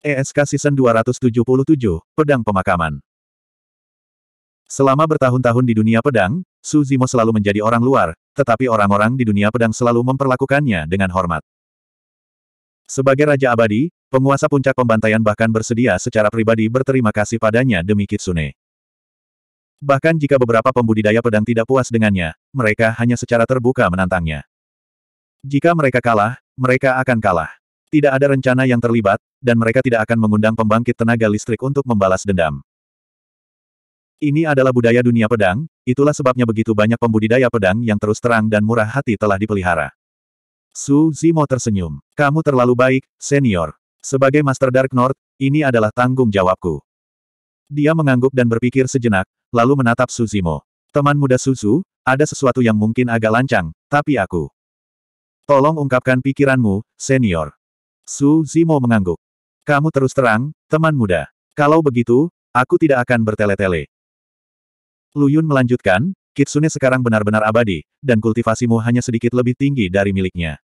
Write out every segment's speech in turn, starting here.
ESK Season 277, Pedang Pemakaman Selama bertahun-tahun di dunia pedang, Su Zimo selalu menjadi orang luar, tetapi orang-orang di dunia pedang selalu memperlakukannya dengan hormat. Sebagai Raja Abadi, penguasa puncak pembantaian bahkan bersedia secara pribadi berterima kasih padanya demi Kitsune. Bahkan jika beberapa pembudidaya pedang tidak puas dengannya, mereka hanya secara terbuka menantangnya. Jika mereka kalah, mereka akan kalah. Tidak ada rencana yang terlibat, dan mereka tidak akan mengundang pembangkit tenaga listrik untuk membalas dendam. Ini adalah budaya dunia pedang, itulah sebabnya begitu banyak pembudidaya pedang yang terus terang dan murah hati telah dipelihara. Su Zimo tersenyum. Kamu terlalu baik, senior. Sebagai Master Dark North, ini adalah tanggung jawabku. Dia mengangguk dan berpikir sejenak, lalu menatap Su Zimo. Teman muda Suzu, ada sesuatu yang mungkin agak lancang, tapi aku. Tolong ungkapkan pikiranmu, senior. Su Zimo mengangguk. Kamu terus terang, teman muda. Kalau begitu, aku tidak akan bertele-tele. Lu Yun melanjutkan, Kitsune sekarang benar-benar abadi, dan kultivasimu hanya sedikit lebih tinggi dari miliknya.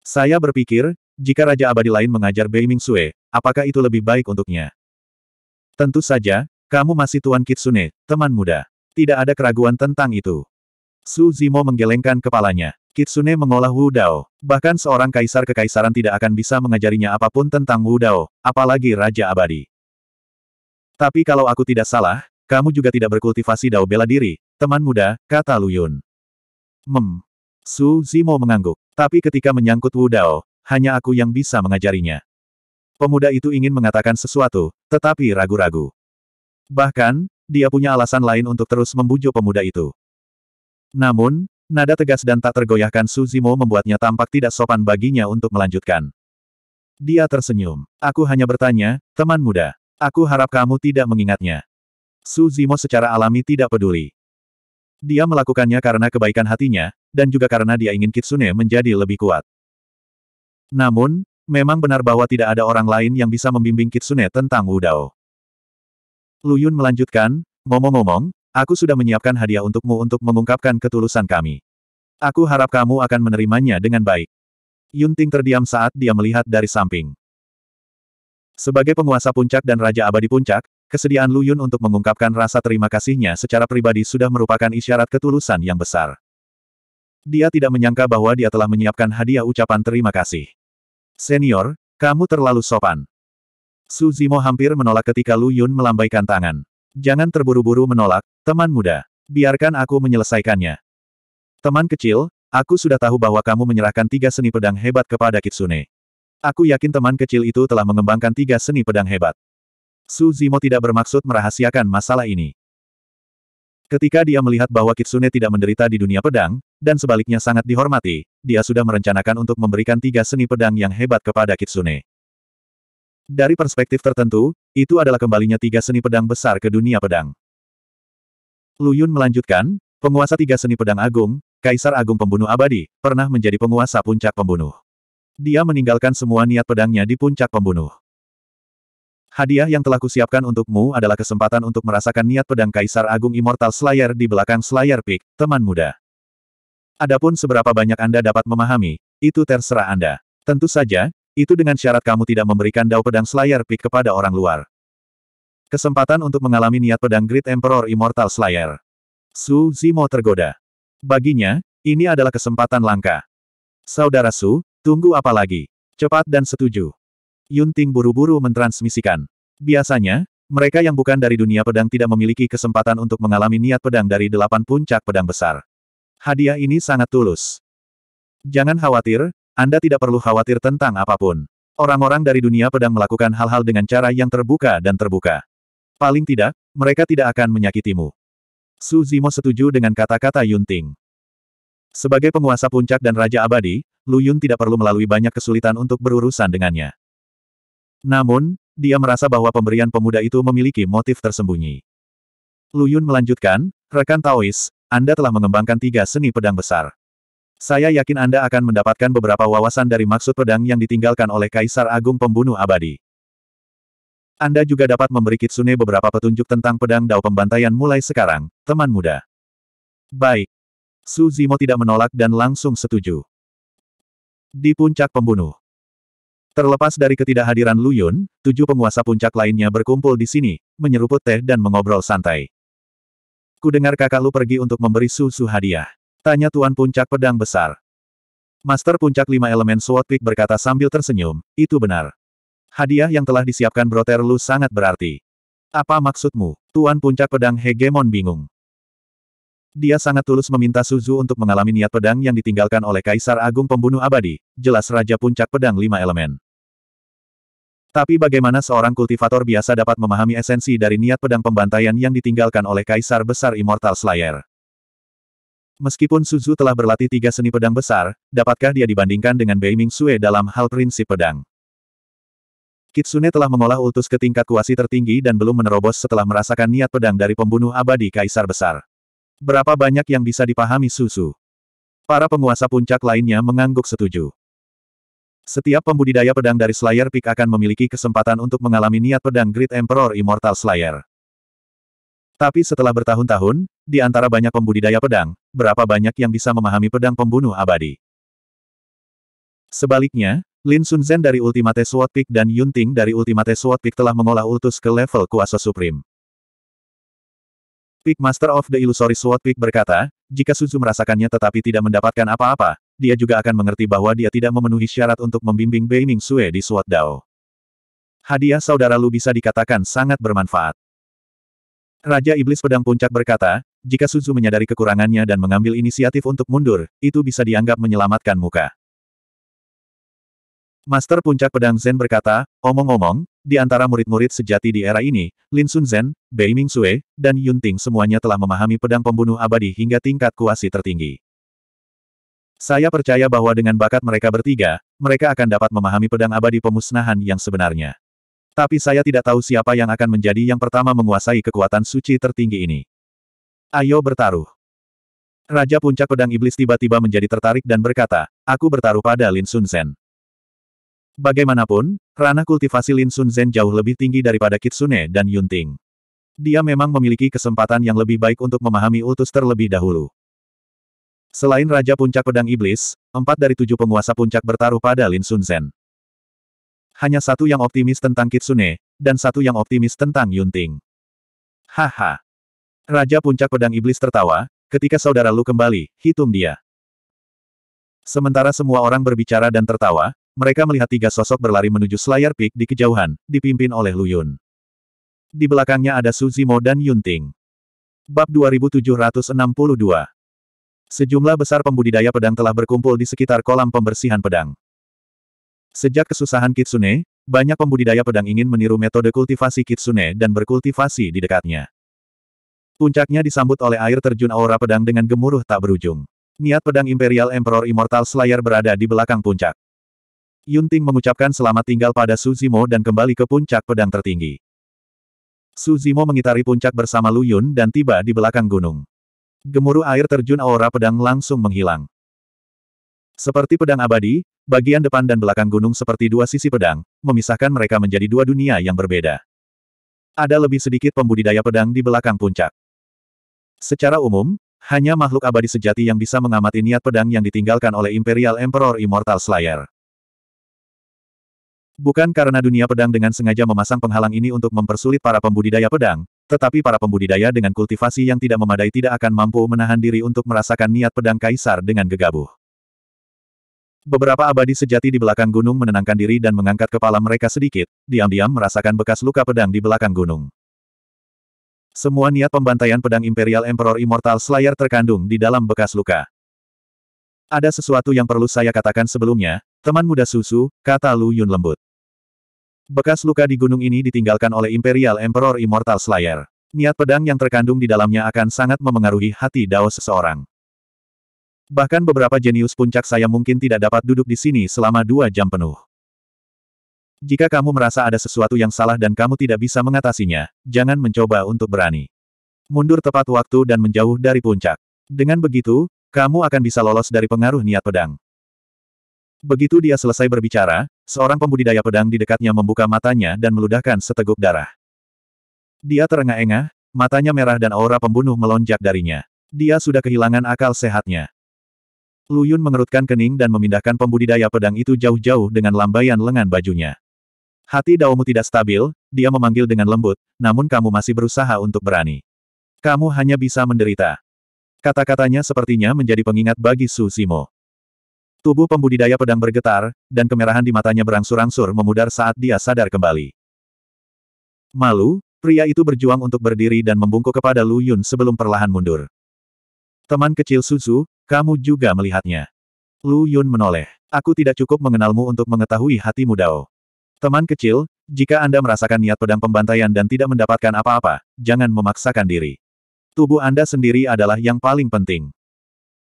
Saya berpikir, jika Raja Abadi lain mengajar Bei Ming Sui, apakah itu lebih baik untuknya? Tentu saja, kamu masih Tuan Kitsune, teman muda. Tidak ada keraguan tentang itu. Su Zimo menggelengkan kepalanya. Kitsune mengolah Wudao. Bahkan seorang kaisar kekaisaran tidak akan bisa mengajarinya apapun tentang Wudao, apalagi Raja Abadi. Tapi kalau aku tidak salah, kamu juga tidak berkultivasi dao bela diri, teman muda, kata Luyun. Mem. Su Zimo mengangguk. Tapi ketika menyangkut Wudao, hanya aku yang bisa mengajarinya. Pemuda itu ingin mengatakan sesuatu, tetapi ragu-ragu. Bahkan, dia punya alasan lain untuk terus membujuk pemuda itu. Namun, Nada tegas dan tak tergoyahkan Suzimo membuatnya tampak tidak sopan baginya untuk melanjutkan. Dia tersenyum. Aku hanya bertanya, teman muda. Aku harap kamu tidak mengingatnya. Suzimo secara alami tidak peduli. Dia melakukannya karena kebaikan hatinya, dan juga karena dia ingin Kitsune menjadi lebih kuat. Namun, memang benar bahwa tidak ada orang lain yang bisa membimbing Kitsune tentang Wudao. Luyun melanjutkan, ngomong-ngomong, Aku sudah menyiapkan hadiah untukmu untuk mengungkapkan ketulusan kami. Aku harap kamu akan menerimanya dengan baik. Yunting terdiam saat dia melihat dari samping. Sebagai penguasa puncak dan Raja Abadi Puncak, kesediaan Lu Yun untuk mengungkapkan rasa terima kasihnya secara pribadi sudah merupakan isyarat ketulusan yang besar. Dia tidak menyangka bahwa dia telah menyiapkan hadiah ucapan terima kasih. Senior, kamu terlalu sopan. Su Zimo hampir menolak ketika Lu Yun melambaikan tangan. Jangan terburu-buru menolak, Teman muda, biarkan aku menyelesaikannya. Teman kecil, aku sudah tahu bahwa kamu menyerahkan tiga seni pedang hebat kepada Kitsune. Aku yakin teman kecil itu telah mengembangkan tiga seni pedang hebat. Su Zimo tidak bermaksud merahasiakan masalah ini. Ketika dia melihat bahwa Kitsune tidak menderita di dunia pedang, dan sebaliknya sangat dihormati, dia sudah merencanakan untuk memberikan tiga seni pedang yang hebat kepada Kitsune. Dari perspektif tertentu, itu adalah kembalinya tiga seni pedang besar ke dunia pedang. Luyun melanjutkan, penguasa tiga seni pedang agung, Kaisar Agung Pembunuh Abadi, pernah menjadi penguasa puncak pembunuh. Dia meninggalkan semua niat pedangnya di puncak pembunuh. Hadiah yang telah kusiapkan untukmu adalah kesempatan untuk merasakan niat pedang Kaisar Agung Immortal Slayer di belakang Slayer Peak, teman muda. Adapun seberapa banyak Anda dapat memahami, itu terserah Anda. Tentu saja, itu dengan syarat kamu tidak memberikan dao pedang Slayer Peak kepada orang luar. Kesempatan untuk mengalami niat pedang Great Emperor Immortal Slayer. Su Zimo tergoda. Baginya, ini adalah kesempatan langka. Saudara Su, tunggu apa lagi? Cepat dan setuju. Yun Ting buru-buru mentransmisikan. Biasanya, mereka yang bukan dari dunia pedang tidak memiliki kesempatan untuk mengalami niat pedang dari delapan puncak pedang besar. Hadiah ini sangat tulus. Jangan khawatir, Anda tidak perlu khawatir tentang apapun. Orang-orang dari dunia pedang melakukan hal-hal dengan cara yang terbuka dan terbuka. Paling tidak, mereka tidak akan menyakitimu. Su Zimo setuju dengan kata-kata Yun Ting. Sebagai penguasa puncak dan Raja Abadi, Lu Yun tidak perlu melalui banyak kesulitan untuk berurusan dengannya. Namun, dia merasa bahwa pemberian pemuda itu memiliki motif tersembunyi. Lu Yun melanjutkan, rekan Taois, Anda telah mengembangkan tiga seni pedang besar. Saya yakin Anda akan mendapatkan beberapa wawasan dari maksud pedang yang ditinggalkan oleh Kaisar Agung Pembunuh Abadi. Anda juga dapat memberi Kitsune beberapa petunjuk tentang pedang dao pembantaian mulai sekarang, teman muda. Baik. Su Zimo tidak menolak dan langsung setuju. Di puncak pembunuh. Terlepas dari ketidakhadiran Lu Yun, tujuh penguasa puncak lainnya berkumpul di sini, menyeruput teh dan mengobrol santai. Ku dengar kakak lu pergi untuk memberi susu hadiah. Tanya Tuan Puncak Pedang Besar. Master Puncak Lima Elemen Sword Peak berkata sambil tersenyum, itu benar. Hadiah yang telah disiapkan Broter Lu sangat berarti. Apa maksudmu? Tuan Puncak Pedang Hegemon bingung. Dia sangat tulus meminta Suzu untuk mengalami niat pedang yang ditinggalkan oleh Kaisar Agung Pembunuh Abadi, jelas Raja Puncak Pedang Lima Elemen. Tapi bagaimana seorang kultivator biasa dapat memahami esensi dari niat pedang pembantaian yang ditinggalkan oleh Kaisar Besar Immortal Slayer? Meskipun Suzu telah berlatih tiga seni pedang besar, dapatkah dia dibandingkan dengan Bei Ming Sue dalam hal prinsip pedang? Kitsune telah mengolah ultus ke tingkat kuasi tertinggi dan belum menerobos setelah merasakan niat pedang dari pembunuh abadi Kaisar Besar. Berapa banyak yang bisa dipahami Susu? Para penguasa puncak lainnya mengangguk setuju. Setiap pembudidaya pedang dari Slayer Peak akan memiliki kesempatan untuk mengalami niat pedang Great Emperor Immortal Slayer. Tapi setelah bertahun-tahun, di antara banyak pembudidaya pedang, berapa banyak yang bisa memahami pedang pembunuh abadi? Sebaliknya, Lin Sunzen dari Ultimate Sword Peak dan Yun Ting dari Ultimate Sword Peak telah mengolah Ultus ke level Kuasa Supreme. Peak Master of the Illusory Sword Peak berkata, jika Suzu merasakannya tetapi tidak mendapatkan apa-apa, dia juga akan mengerti bahwa dia tidak memenuhi syarat untuk membimbing Bei Ming Sue di Sword Dao. Hadiah saudara Lu bisa dikatakan sangat bermanfaat. Raja Iblis Pedang Puncak berkata, jika Suzu menyadari kekurangannya dan mengambil inisiatif untuk mundur, itu bisa dianggap menyelamatkan muka. Master Puncak Pedang Zen berkata, omong-omong, di antara murid-murid sejati di era ini, Lin Sun Zen, Bei Ming Sue, dan Yun Ting semuanya telah memahami pedang pembunuh abadi hingga tingkat kuasi tertinggi. Saya percaya bahwa dengan bakat mereka bertiga, mereka akan dapat memahami pedang abadi pemusnahan yang sebenarnya. Tapi saya tidak tahu siapa yang akan menjadi yang pertama menguasai kekuatan suci tertinggi ini. Ayo bertaruh. Raja Puncak Pedang Iblis tiba-tiba menjadi tertarik dan berkata, aku bertaruh pada Lin Sun Zen. Bagaimanapun, ranah kultivasi Lin Sun Zhen jauh lebih tinggi daripada Kitsune dan Yunting. Dia memang memiliki kesempatan yang lebih baik untuk memahami utus terlebih dahulu. Selain Raja Puncak Pedang Iblis, empat dari tujuh penguasa puncak bertaruh pada Lin Sun Zhen. Hanya satu yang optimis tentang Kitsune, dan satu yang optimis tentang Yunting. Haha. Raja Puncak Pedang Iblis tertawa, ketika saudara Lu kembali, hitung dia. Sementara semua orang berbicara dan tertawa, mereka melihat tiga sosok berlari menuju Slayer Peak di kejauhan, dipimpin oleh Lu Yun. Di belakangnya ada Suzimo dan Yunting. Bab 2762 Sejumlah besar pembudidaya pedang telah berkumpul di sekitar kolam pembersihan pedang. Sejak kesusahan Kitsune, banyak pembudidaya pedang ingin meniru metode kultivasi Kitsune dan berkultivasi di dekatnya. Puncaknya disambut oleh air terjun aura pedang dengan gemuruh tak berujung. Niat pedang Imperial Emperor Immortal Slayer berada di belakang puncak. Yunting mengucapkan selamat tinggal pada Suzimo dan kembali ke puncak pedang tertinggi. Suzimo mengitari puncak bersama Lu Yun dan tiba di belakang gunung. Gemuruh air terjun aura pedang langsung menghilang. Seperti pedang abadi, bagian depan dan belakang gunung seperti dua sisi pedang, memisahkan mereka menjadi dua dunia yang berbeda. Ada lebih sedikit pembudidaya pedang di belakang puncak. Secara umum, hanya makhluk abadi sejati yang bisa mengamati niat pedang yang ditinggalkan oleh Imperial Emperor Immortal Slayer. Bukan karena dunia pedang dengan sengaja memasang penghalang ini untuk mempersulit para pembudidaya pedang, tetapi para pembudidaya dengan kultivasi yang tidak memadai tidak akan mampu menahan diri untuk merasakan niat pedang kaisar dengan gegabah. Beberapa abadi sejati di belakang gunung menenangkan diri dan mengangkat kepala mereka sedikit, diam-diam merasakan bekas luka pedang di belakang gunung. Semua niat pembantaian pedang Imperial Emperor Immortal Slayer terkandung di dalam bekas luka. Ada sesuatu yang perlu saya katakan sebelumnya, teman muda susu, kata Lu Yun lembut. Bekas luka di gunung ini ditinggalkan oleh Imperial Emperor Immortal Slayer. Niat pedang yang terkandung di dalamnya akan sangat memengaruhi hati Dao seseorang. Bahkan beberapa jenius puncak saya mungkin tidak dapat duduk di sini selama dua jam penuh. Jika kamu merasa ada sesuatu yang salah dan kamu tidak bisa mengatasinya, jangan mencoba untuk berani. Mundur tepat waktu dan menjauh dari puncak. Dengan begitu, kamu akan bisa lolos dari pengaruh niat pedang. Begitu dia selesai berbicara, seorang pembudidaya pedang di dekatnya membuka matanya dan meludahkan seteguk darah. Dia terengah-engah, matanya merah dan aura pembunuh melonjak darinya. Dia sudah kehilangan akal sehatnya. Lu Yun mengerutkan kening dan memindahkan pembudidaya pedang itu jauh-jauh dengan lambaian lengan bajunya. Hati Daomu tidak stabil, dia memanggil dengan lembut, namun kamu masih berusaha untuk berani. Kamu hanya bisa menderita. Kata-katanya sepertinya menjadi pengingat bagi Su Simo. Tubuh pembudidaya pedang bergetar, dan kemerahan di matanya berangsur-angsur memudar saat dia sadar kembali. Malu, pria itu berjuang untuk berdiri dan membungkuk kepada Lu Yun sebelum perlahan mundur. Teman kecil Suzu, kamu juga melihatnya. Lu Yun menoleh. Aku tidak cukup mengenalmu untuk mengetahui hatimu Dao. Teman kecil, jika Anda merasakan niat pedang pembantaian dan tidak mendapatkan apa-apa, jangan memaksakan diri. Tubuh Anda sendiri adalah yang paling penting.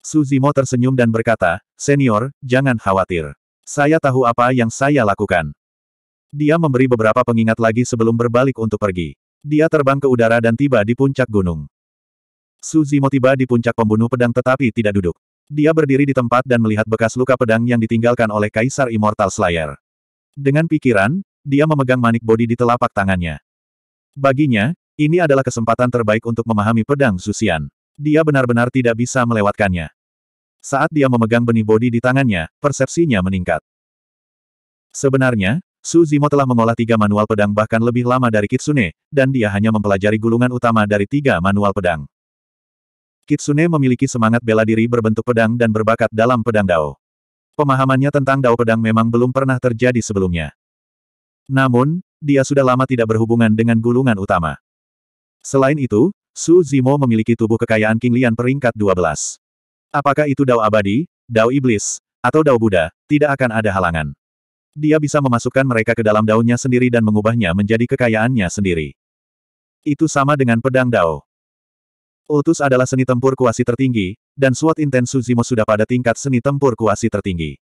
Suzimo tersenyum dan berkata, Senior, jangan khawatir. Saya tahu apa yang saya lakukan. Dia memberi beberapa pengingat lagi sebelum berbalik untuk pergi. Dia terbang ke udara dan tiba di puncak gunung. Suzimo tiba di puncak pembunuh pedang tetapi tidak duduk. Dia berdiri di tempat dan melihat bekas luka pedang yang ditinggalkan oleh Kaisar Immortal Slayer. Dengan pikiran, dia memegang manik bodi di telapak tangannya. Baginya, ini adalah kesempatan terbaik untuk memahami pedang Susian. Dia benar-benar tidak bisa melewatkannya. Saat dia memegang benih bodi di tangannya, persepsinya meningkat. Sebenarnya, Su Zimo telah mengolah tiga manual pedang bahkan lebih lama dari Kitsune, dan dia hanya mempelajari gulungan utama dari tiga manual pedang. Kitsune memiliki semangat bela diri berbentuk pedang dan berbakat dalam pedang dao. Pemahamannya tentang dao pedang memang belum pernah terjadi sebelumnya. Namun, dia sudah lama tidak berhubungan dengan gulungan utama. Selain itu, Su Zimo memiliki tubuh kekayaan King Lian peringkat 12. Apakah itu dao abadi, dao iblis, atau dao Buddha, tidak akan ada halangan. Dia bisa memasukkan mereka ke dalam daunnya sendiri dan mengubahnya menjadi kekayaannya sendiri. Itu sama dengan pedang dao. Ultus adalah seni tempur kuasi tertinggi, dan swat Intensu Zimo sudah pada tingkat seni tempur kuasi tertinggi.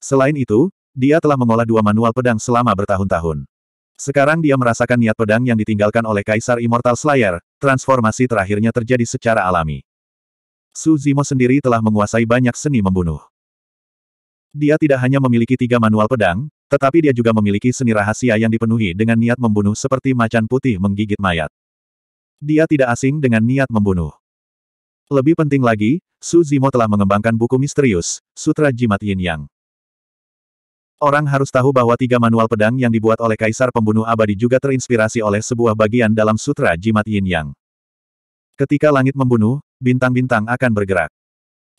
Selain itu, dia telah mengolah dua manual pedang selama bertahun-tahun. Sekarang dia merasakan niat pedang yang ditinggalkan oleh Kaisar Immortal Slayer, transformasi terakhirnya terjadi secara alami. Su Zimo sendiri telah menguasai banyak seni membunuh. Dia tidak hanya memiliki tiga manual pedang, tetapi dia juga memiliki seni rahasia yang dipenuhi dengan niat membunuh seperti macan putih menggigit mayat. Dia tidak asing dengan niat membunuh. Lebih penting lagi, Su Zimo telah mengembangkan buku misterius, Sutra Jimat Yin Yang. Orang harus tahu bahwa tiga manual pedang yang dibuat oleh Kaisar Pembunuh Abadi juga terinspirasi oleh sebuah bagian dalam Sutra Jimat Yin Yang. Ketika langit membunuh, bintang-bintang akan bergerak.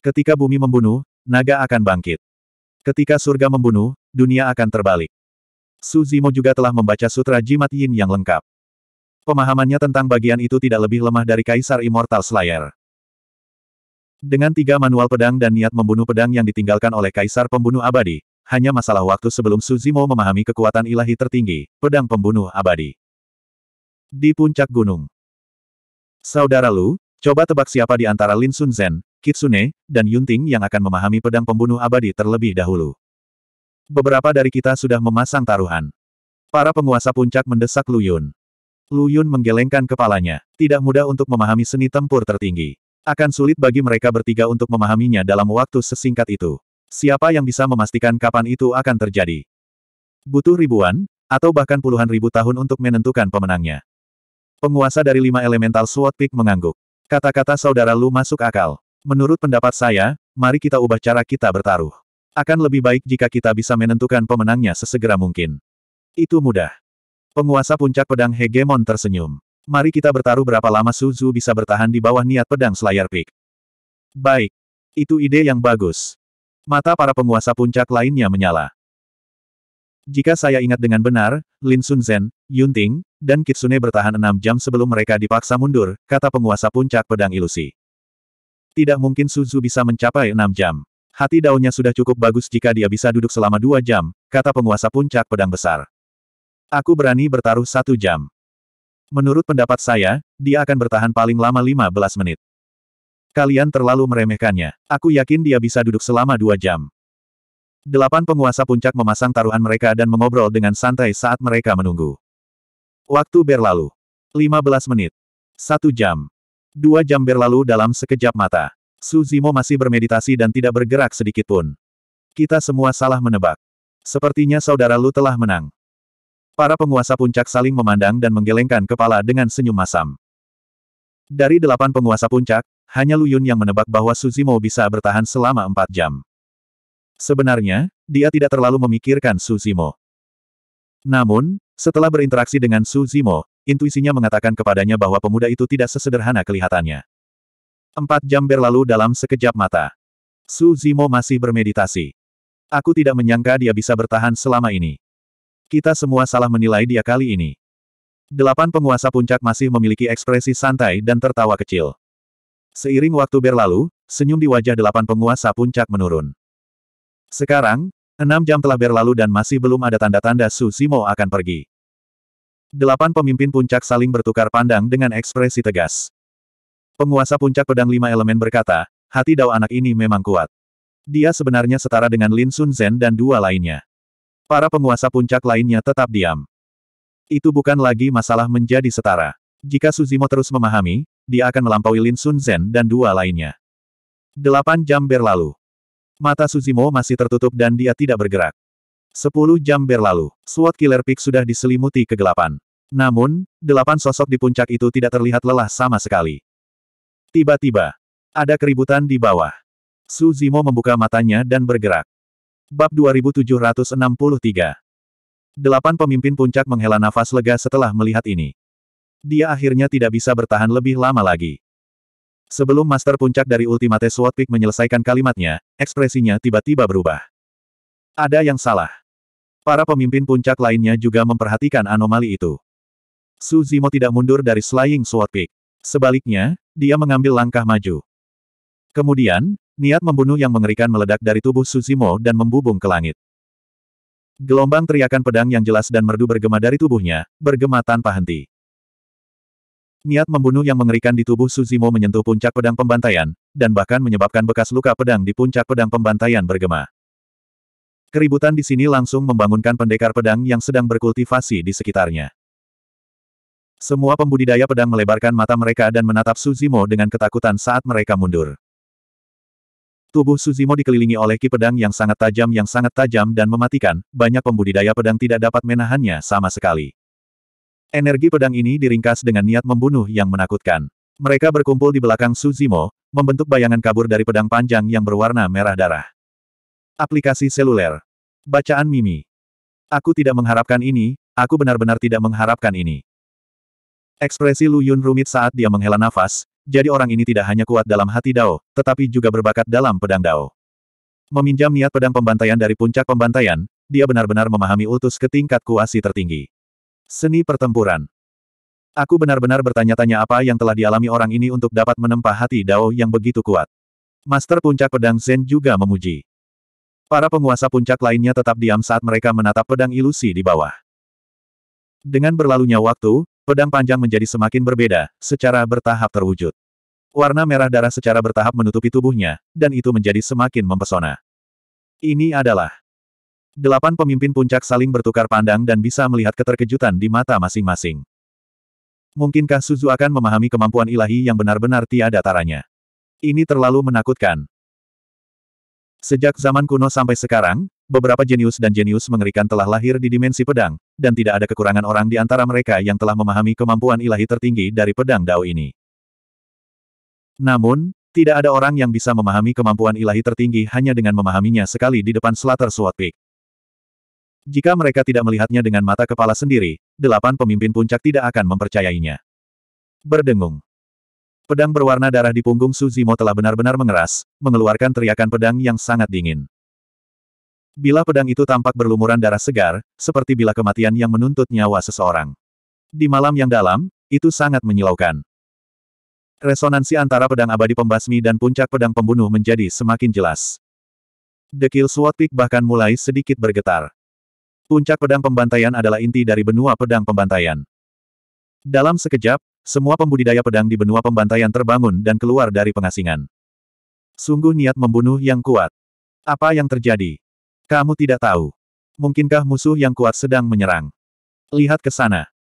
Ketika bumi membunuh, naga akan bangkit. Ketika surga membunuh, dunia akan terbalik. Su Zimo juga telah membaca sutra jimat yin yang lengkap. Pemahamannya tentang bagian itu tidak lebih lemah dari Kaisar Immortal Slayer. Dengan tiga manual pedang dan niat membunuh pedang yang ditinggalkan oleh Kaisar Pembunuh Abadi, hanya masalah waktu sebelum Suzimo memahami kekuatan ilahi tertinggi, pedang pembunuh abadi. Di puncak gunung, Saudara Lu, coba tebak siapa di antara Lin Sun Zhen, Kitsune, dan Yunting yang akan memahami pedang pembunuh abadi terlebih dahulu. Beberapa dari kita sudah memasang taruhan. Para penguasa puncak mendesak Lu Yun. Lu Yun menggelengkan kepalanya. Tidak mudah untuk memahami seni tempur tertinggi. Akan sulit bagi mereka bertiga untuk memahaminya dalam waktu sesingkat itu. Siapa yang bisa memastikan kapan itu akan terjadi? Butuh ribuan, atau bahkan puluhan ribu tahun untuk menentukan pemenangnya. Penguasa dari lima elemental Sword Peak mengangguk. Kata-kata saudara Lu masuk akal. Menurut pendapat saya, mari kita ubah cara kita bertaruh. Akan lebih baik jika kita bisa menentukan pemenangnya sesegera mungkin. Itu mudah. Penguasa puncak pedang hegemon tersenyum. Mari kita bertaruh berapa lama Suzu bisa bertahan di bawah niat pedang Slayer Peak. Baik. Itu ide yang bagus. Mata para penguasa puncak lainnya menyala. Jika saya ingat dengan benar, Lin Sun Zhen, Yun Ting, dan Kitsune bertahan enam jam sebelum mereka dipaksa mundur, kata penguasa puncak pedang ilusi. Tidak mungkin Suzu bisa mencapai enam jam. Hati daunnya sudah cukup bagus jika dia bisa duduk selama dua jam, kata penguasa puncak pedang besar. Aku berani bertaruh satu jam. Menurut pendapat saya, dia akan bertahan paling lama 15 menit. Kalian terlalu meremehkannya. Aku yakin dia bisa duduk selama dua jam. Delapan penguasa puncak memasang taruhan mereka dan mengobrol dengan santai saat mereka menunggu. Waktu berlalu. 15 menit. Satu jam. Dua jam berlalu dalam sekejap mata. Suzimo masih bermeditasi dan tidak bergerak sedikit pun. Kita semua salah menebak. Sepertinya saudara Lu telah menang. Para penguasa puncak saling memandang dan menggelengkan kepala dengan senyum masam. Dari delapan penguasa puncak, hanya Lu Yun yang menebak bahwa Suzimo bisa bertahan selama empat jam. Sebenarnya, dia tidak terlalu memikirkan Suzimo. Namun, setelah berinteraksi dengan Su Zimo, intuisinya mengatakan kepadanya bahwa pemuda itu tidak sesederhana kelihatannya. Empat jam berlalu dalam sekejap mata. Su Zimo masih bermeditasi. Aku tidak menyangka dia bisa bertahan selama ini. Kita semua salah menilai dia kali ini. Delapan penguasa puncak masih memiliki ekspresi santai dan tertawa kecil. Seiring waktu berlalu, senyum di wajah delapan penguasa puncak menurun. Sekarang, Enam jam telah berlalu dan masih belum ada tanda-tanda Su Simo akan pergi. Delapan pemimpin puncak saling bertukar pandang dengan ekspresi tegas. Penguasa puncak pedang lima elemen berkata, hati Dao anak ini memang kuat. Dia sebenarnya setara dengan Lin Sun Zhen dan dua lainnya. Para penguasa puncak lainnya tetap diam. Itu bukan lagi masalah menjadi setara. Jika Suzimo terus memahami, dia akan melampaui Lin Sun Zhen dan dua lainnya. Delapan jam berlalu. Mata Suzimo masih tertutup dan dia tidak bergerak. Sepuluh jam berlalu, SWAT Killer Peak sudah diselimuti kegelapan. Namun, delapan sosok di puncak itu tidak terlihat lelah sama sekali. Tiba-tiba, ada keributan di bawah. Suzimo membuka matanya dan bergerak. Bab 2763 Delapan pemimpin puncak menghela nafas lega setelah melihat ini. Dia akhirnya tidak bisa bertahan lebih lama lagi. Sebelum Master Puncak dari Ultimate Sword Peak menyelesaikan kalimatnya, ekspresinya tiba-tiba berubah. Ada yang salah. Para pemimpin puncak lainnya juga memperhatikan anomali itu. Suzimo tidak mundur dari Slaying Sword Peak. Sebaliknya, dia mengambil langkah maju. Kemudian, niat membunuh yang mengerikan meledak dari tubuh Suzimo dan membubung ke langit. Gelombang teriakan pedang yang jelas dan merdu bergema dari tubuhnya, bergema tanpa henti. Niat membunuh yang mengerikan di tubuh Suzimo menyentuh puncak pedang pembantaian, dan bahkan menyebabkan bekas luka pedang di puncak pedang pembantaian bergema. Keributan di sini langsung membangunkan pendekar pedang yang sedang berkultivasi di sekitarnya. Semua pembudidaya pedang melebarkan mata mereka dan menatap Suzimo dengan ketakutan saat mereka mundur. Tubuh Suzimo dikelilingi oleh ki pedang yang sangat tajam yang sangat tajam dan mematikan, banyak pembudidaya pedang tidak dapat menahannya sama sekali. Energi pedang ini diringkas dengan niat membunuh yang menakutkan. Mereka berkumpul di belakang Suzimo, membentuk bayangan kabur dari pedang panjang yang berwarna merah darah. Aplikasi seluler. Bacaan Mimi. Aku tidak mengharapkan ini, aku benar-benar tidak mengharapkan ini. Ekspresi Lu Yun rumit saat dia menghela nafas, jadi orang ini tidak hanya kuat dalam hati Dao, tetapi juga berbakat dalam pedang Dao. Meminjam niat pedang pembantaian dari puncak pembantaian, dia benar-benar memahami ultus ke tingkat kuasi tertinggi. Seni pertempuran. Aku benar-benar bertanya-tanya apa yang telah dialami orang ini untuk dapat menempa hati Dao yang begitu kuat. Master puncak pedang Zen juga memuji. Para penguasa puncak lainnya tetap diam saat mereka menatap pedang ilusi di bawah. Dengan berlalunya waktu, pedang panjang menjadi semakin berbeda, secara bertahap terwujud. Warna merah darah secara bertahap menutupi tubuhnya, dan itu menjadi semakin mempesona. Ini adalah Delapan pemimpin puncak saling bertukar pandang dan bisa melihat keterkejutan di mata masing-masing. Mungkinkah Suzu akan memahami kemampuan ilahi yang benar-benar tiada taranya? Ini terlalu menakutkan. Sejak zaman kuno sampai sekarang, beberapa jenius dan jenius mengerikan telah lahir di dimensi pedang, dan tidak ada kekurangan orang di antara mereka yang telah memahami kemampuan ilahi tertinggi dari pedang Dao ini. Namun, tidak ada orang yang bisa memahami kemampuan ilahi tertinggi hanya dengan memahaminya sekali di depan Slater Sword jika mereka tidak melihatnya dengan mata kepala sendiri, delapan pemimpin puncak tidak akan mempercayainya. Berdengung. Pedang berwarna darah di punggung Suzimo telah benar-benar mengeras, mengeluarkan teriakan pedang yang sangat dingin. Bila pedang itu tampak berlumuran darah segar, seperti bila kematian yang menuntut nyawa seseorang. Di malam yang dalam, itu sangat menyilaukan. Resonansi antara pedang abadi pembasmi dan puncak pedang pembunuh menjadi semakin jelas. Dekil Swatik bahkan mulai sedikit bergetar. Puncak pedang pembantaian adalah inti dari benua pedang pembantaian. Dalam sekejap, semua pembudidaya pedang di benua pembantaian terbangun dan keluar dari pengasingan. Sungguh niat membunuh yang kuat. Apa yang terjadi? Kamu tidak tahu. Mungkinkah musuh yang kuat sedang menyerang? Lihat ke sana.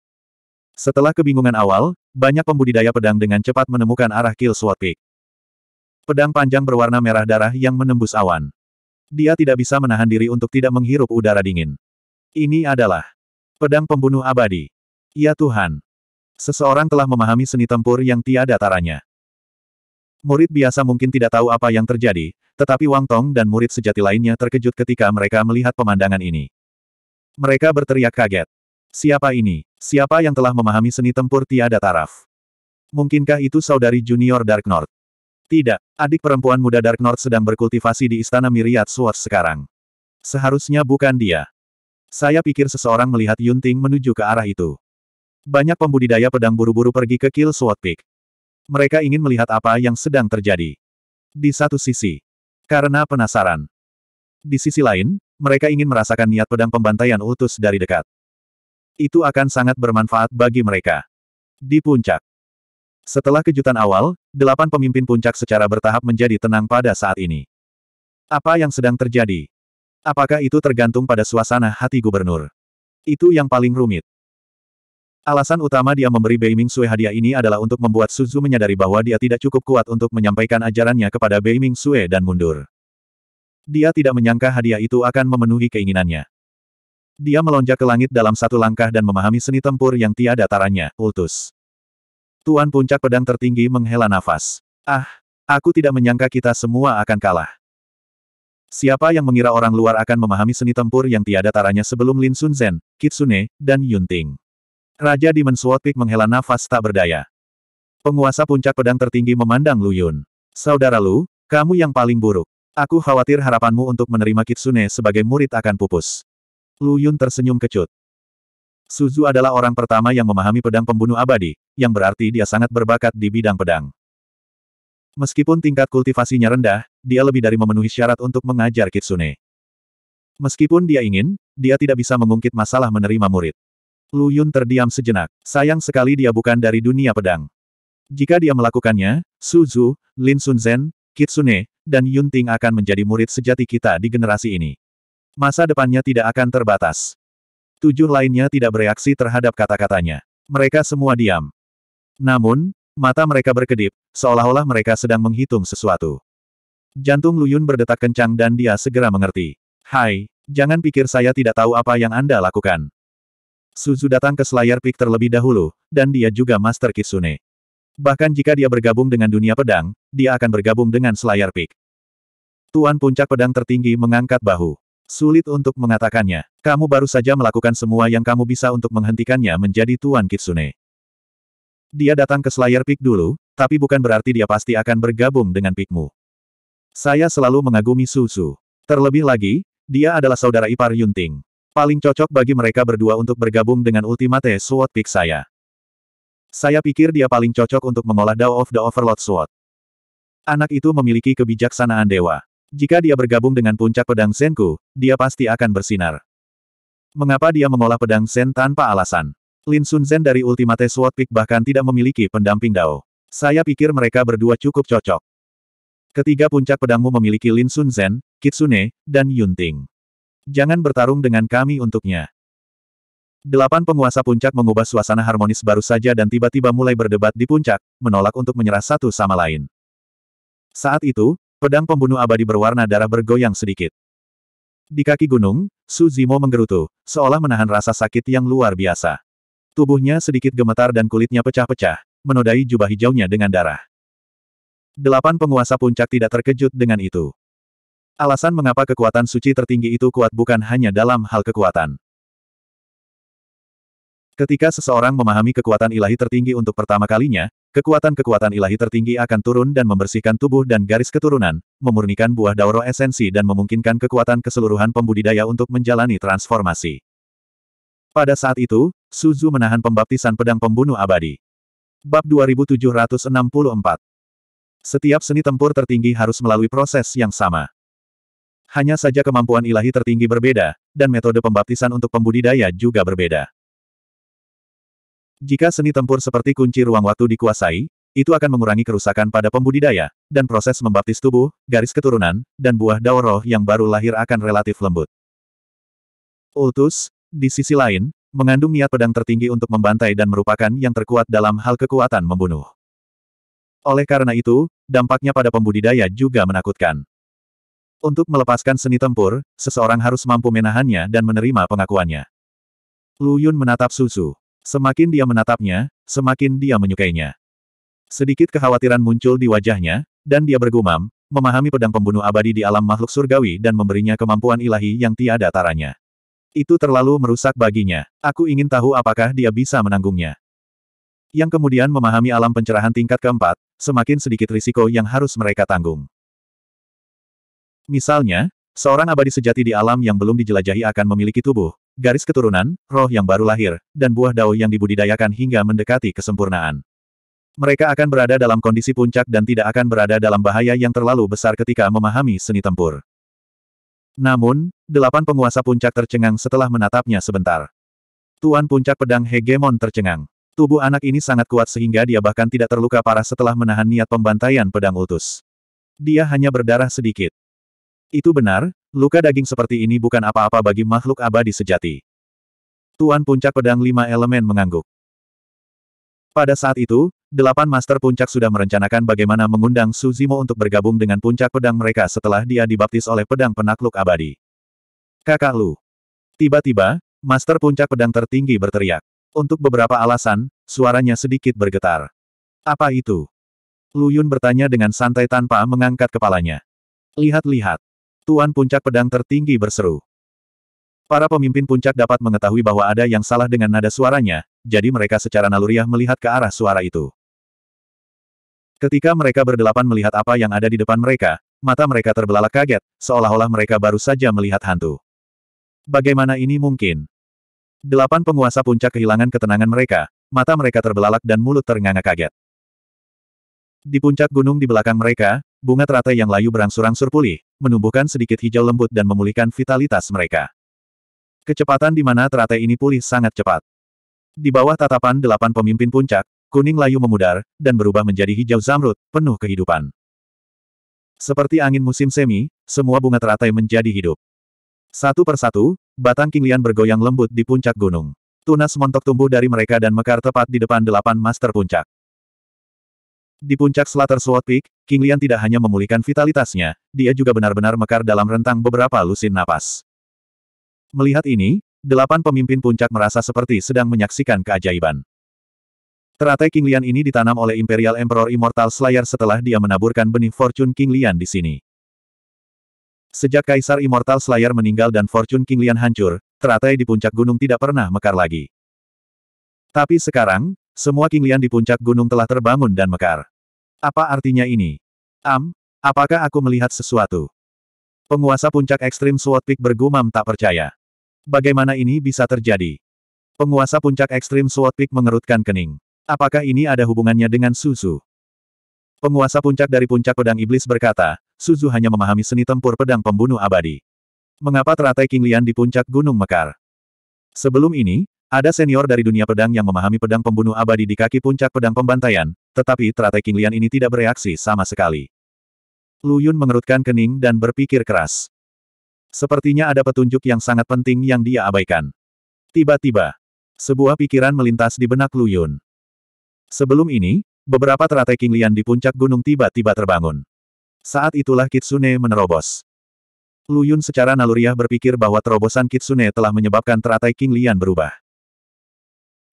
Setelah kebingungan awal, banyak pembudidaya pedang dengan cepat menemukan arah Kill Sword Peak. Pedang panjang berwarna merah darah yang menembus awan. Dia tidak bisa menahan diri untuk tidak menghirup udara dingin. Ini adalah pedang pembunuh abadi. Ya Tuhan. Seseorang telah memahami seni tempur yang tiada taranya. Murid biasa mungkin tidak tahu apa yang terjadi, tetapi Wang Tong dan murid sejati lainnya terkejut ketika mereka melihat pemandangan ini. Mereka berteriak kaget. Siapa ini? Siapa yang telah memahami seni tempur tiada taraf? Mungkinkah itu saudari junior Dark North? Tidak, adik perempuan muda Dark North sedang berkultivasi di Istana Miriat Swords sekarang. Seharusnya bukan dia. Saya pikir seseorang melihat Yunting menuju ke arah itu. Banyak pembudidaya pedang buru-buru pergi ke Kill Sword Peak. Mereka ingin melihat apa yang sedang terjadi. Di satu sisi, karena penasaran. Di sisi lain, mereka ingin merasakan niat pedang pembantaian utus dari dekat. Itu akan sangat bermanfaat bagi mereka. Di puncak. Setelah kejutan awal, delapan pemimpin puncak secara bertahap menjadi tenang pada saat ini. Apa yang sedang terjadi? Apakah itu tergantung pada suasana hati gubernur? Itu yang paling rumit. Alasan utama dia memberi Bei Sui hadiah ini adalah untuk membuat Suzu menyadari bahwa dia tidak cukup kuat untuk menyampaikan ajarannya kepada Bei Sui dan mundur. Dia tidak menyangka hadiah itu akan memenuhi keinginannya. Dia melonjak ke langit dalam satu langkah dan memahami seni tempur yang tiada taranya, ultus. Tuan puncak pedang tertinggi menghela nafas. Ah, aku tidak menyangka kita semua akan kalah. Siapa yang mengira orang luar akan memahami seni tempur yang tiada taranya sebelum Lin Sun Zen, Kitsune, dan Yun Ting. Raja Demon Sword Peak menghela nafas tak berdaya. Penguasa puncak pedang tertinggi memandang Lu Yun. Saudara Lu, kamu yang paling buruk. Aku khawatir harapanmu untuk menerima Kitsune sebagai murid akan pupus. Lu Yun tersenyum kecut. Suzu adalah orang pertama yang memahami pedang pembunuh abadi, yang berarti dia sangat berbakat di bidang pedang. Meskipun tingkat kultivasinya rendah, dia lebih dari memenuhi syarat untuk mengajar Kitsune. Meskipun dia ingin, dia tidak bisa mengungkit masalah menerima murid. Lu Yun terdiam sejenak. Sayang sekali dia bukan dari dunia pedang. Jika dia melakukannya, Suzu, Lin Sun Zen, Kitsune, dan Yun Ting akan menjadi murid sejati kita di generasi ini. Masa depannya tidak akan terbatas. Tujuh lainnya tidak bereaksi terhadap kata-katanya. Mereka semua diam. Namun, Mata mereka berkedip, seolah-olah mereka sedang menghitung sesuatu. Jantung Luyun berdetak kencang dan dia segera mengerti. Hai, jangan pikir saya tidak tahu apa yang Anda lakukan. Suzu datang ke Slayer Peak terlebih dahulu, dan dia juga Master Kitsune. Bahkan jika dia bergabung dengan dunia pedang, dia akan bergabung dengan Slayer Peak. Tuan Puncak Pedang Tertinggi mengangkat bahu. Sulit untuk mengatakannya. Kamu baru saja melakukan semua yang kamu bisa untuk menghentikannya menjadi Tuan Kitsune. Dia datang ke Slayer Peak dulu, tapi bukan berarti dia pasti akan bergabung dengan Pikmu. Saya selalu mengagumi Susu. Terlebih lagi, dia adalah saudara ipar Yunting. Paling cocok bagi mereka berdua untuk bergabung dengan Ultimate Sword Peak saya. Saya pikir dia paling cocok untuk mengolah Dao of the Overlord Sword. Anak itu memiliki kebijaksanaan dewa. Jika dia bergabung dengan puncak pedang Senku, dia pasti akan bersinar. Mengapa dia mengolah pedang Sen tanpa alasan? Lin Sun Zhen dari Ultimate Sword Peak bahkan tidak memiliki pendamping Dao. Saya pikir mereka berdua cukup cocok. Ketiga puncak pedangmu memiliki Lin Sun Zhen, Kitsune, dan Yun Ting. Jangan bertarung dengan kami untuknya. Delapan penguasa puncak mengubah suasana harmonis baru saja dan tiba-tiba mulai berdebat di puncak, menolak untuk menyerah satu sama lain. Saat itu, pedang pembunuh abadi berwarna darah bergoyang sedikit. Di kaki gunung, Su Zimo menggerutu, seolah menahan rasa sakit yang luar biasa. Tubuhnya sedikit gemetar dan kulitnya pecah-pecah, menodai jubah hijaunya dengan darah. Delapan penguasa puncak tidak terkejut dengan itu. Alasan mengapa kekuatan suci tertinggi itu kuat bukan hanya dalam hal kekuatan. Ketika seseorang memahami kekuatan ilahi tertinggi untuk pertama kalinya, kekuatan-kekuatan ilahi tertinggi akan turun dan membersihkan tubuh dan garis keturunan, memurnikan buah dauro esensi dan memungkinkan kekuatan keseluruhan pembudidaya untuk menjalani transformasi. Pada saat itu, Suzu menahan pembaptisan pedang pembunuh abadi. Bab 2764 Setiap seni tempur tertinggi harus melalui proses yang sama. Hanya saja kemampuan ilahi tertinggi berbeda, dan metode pembaptisan untuk pembudidaya juga berbeda. Jika seni tempur seperti kunci ruang waktu dikuasai, itu akan mengurangi kerusakan pada pembudidaya, dan proses membaptis tubuh, garis keturunan, dan buah daur roh yang baru lahir akan relatif lembut. Ultus, di sisi lain, mengandung niat pedang tertinggi untuk membantai dan merupakan yang terkuat dalam hal kekuatan membunuh. Oleh karena itu, dampaknya pada pembudidaya juga menakutkan. Untuk melepaskan seni tempur, seseorang harus mampu menahannya dan menerima pengakuannya. Lu Yun menatap Susu. Semakin dia menatapnya, semakin dia menyukainya. Sedikit kekhawatiran muncul di wajahnya, dan dia bergumam, memahami pedang pembunuh abadi di alam makhluk surgawi dan memberinya kemampuan ilahi yang tiada taranya. Itu terlalu merusak baginya. Aku ingin tahu apakah dia bisa menanggungnya. Yang kemudian memahami alam pencerahan tingkat keempat, semakin sedikit risiko yang harus mereka tanggung. Misalnya, seorang abadi sejati di alam yang belum dijelajahi akan memiliki tubuh, garis keturunan, roh yang baru lahir, dan buah dao yang dibudidayakan hingga mendekati kesempurnaan. Mereka akan berada dalam kondisi puncak dan tidak akan berada dalam bahaya yang terlalu besar ketika memahami seni tempur. Namun, delapan penguasa puncak tercengang setelah menatapnya sebentar. Tuan puncak pedang hegemon tercengang. Tubuh anak ini sangat kuat sehingga dia bahkan tidak terluka parah setelah menahan niat pembantaian pedang utus. Dia hanya berdarah sedikit. Itu benar, luka daging seperti ini bukan apa-apa bagi makhluk abadi sejati. Tuan puncak pedang lima elemen mengangguk. Pada saat itu, Delapan Master Puncak sudah merencanakan bagaimana mengundang Suzimo untuk bergabung dengan puncak pedang mereka setelah dia dibaptis oleh pedang penakluk abadi. Kakak Lu. Tiba-tiba, Master Puncak Pedang Tertinggi berteriak. Untuk beberapa alasan, suaranya sedikit bergetar. Apa itu? Lu Yun bertanya dengan santai tanpa mengangkat kepalanya. Lihat-lihat. Tuan Puncak Pedang Tertinggi berseru. Para pemimpin puncak dapat mengetahui bahwa ada yang salah dengan nada suaranya, jadi mereka secara naluriah melihat ke arah suara itu. Ketika mereka berdelapan melihat apa yang ada di depan mereka, mata mereka terbelalak kaget, seolah-olah mereka baru saja melihat hantu. Bagaimana ini mungkin? Delapan penguasa puncak kehilangan ketenangan mereka, mata mereka terbelalak dan mulut ternganga kaget. Di puncak gunung di belakang mereka, bunga teratai yang layu berangsur-angsur pulih, menumbuhkan sedikit hijau lembut dan memulihkan vitalitas mereka. Kecepatan di mana teratai ini pulih sangat cepat. Di bawah tatapan delapan pemimpin puncak, kuning layu memudar, dan berubah menjadi hijau zamrud, penuh kehidupan. Seperti angin musim semi, semua bunga teratai menjadi hidup. Satu persatu, batang kinglian bergoyang lembut di puncak gunung. Tunas montok tumbuh dari mereka dan mekar tepat di depan delapan master puncak. Di puncak Slater Sword Peak, Kinglian tidak hanya memulihkan vitalitasnya, dia juga benar-benar mekar dalam rentang beberapa lusin napas. Melihat ini, delapan pemimpin puncak merasa seperti sedang menyaksikan keajaiban. Teratai King Lian ini ditanam oleh Imperial Emperor Immortal Slayer setelah dia menaburkan benih Fortune King Lian di sini. Sejak Kaisar Immortal Slayer meninggal dan Fortune King Lian hancur, teratai di puncak gunung tidak pernah mekar lagi. Tapi sekarang, semua King Lian di puncak gunung telah terbangun dan mekar. Apa artinya ini? Am, apakah aku melihat sesuatu? Penguasa puncak ekstrim Sword Peak bergumam tak percaya. Bagaimana ini bisa terjadi? Penguasa puncak ekstrim Sword Peak mengerutkan kening. Apakah ini ada hubungannya dengan Suzu? Penguasa puncak dari puncak pedang iblis berkata, Suzu hanya memahami seni tempur pedang pembunuh abadi. Mengapa teratai King Lian di puncak Gunung Mekar? Sebelum ini, ada senior dari dunia pedang yang memahami pedang pembunuh abadi di kaki puncak pedang pembantaian, tetapi teratai King Lian ini tidak bereaksi sama sekali. Lu Yun mengerutkan kening dan berpikir keras. Sepertinya ada petunjuk yang sangat penting yang dia abaikan. Tiba-tiba, sebuah pikiran melintas di benak Lu Yun. Sebelum ini, beberapa teratai Qinglian di puncak gunung tiba-tiba terbangun. Saat itulah Kitsune menerobos. Lu Yun secara naluriah berpikir bahwa terobosan Kitsune telah menyebabkan teratai Qinglian berubah.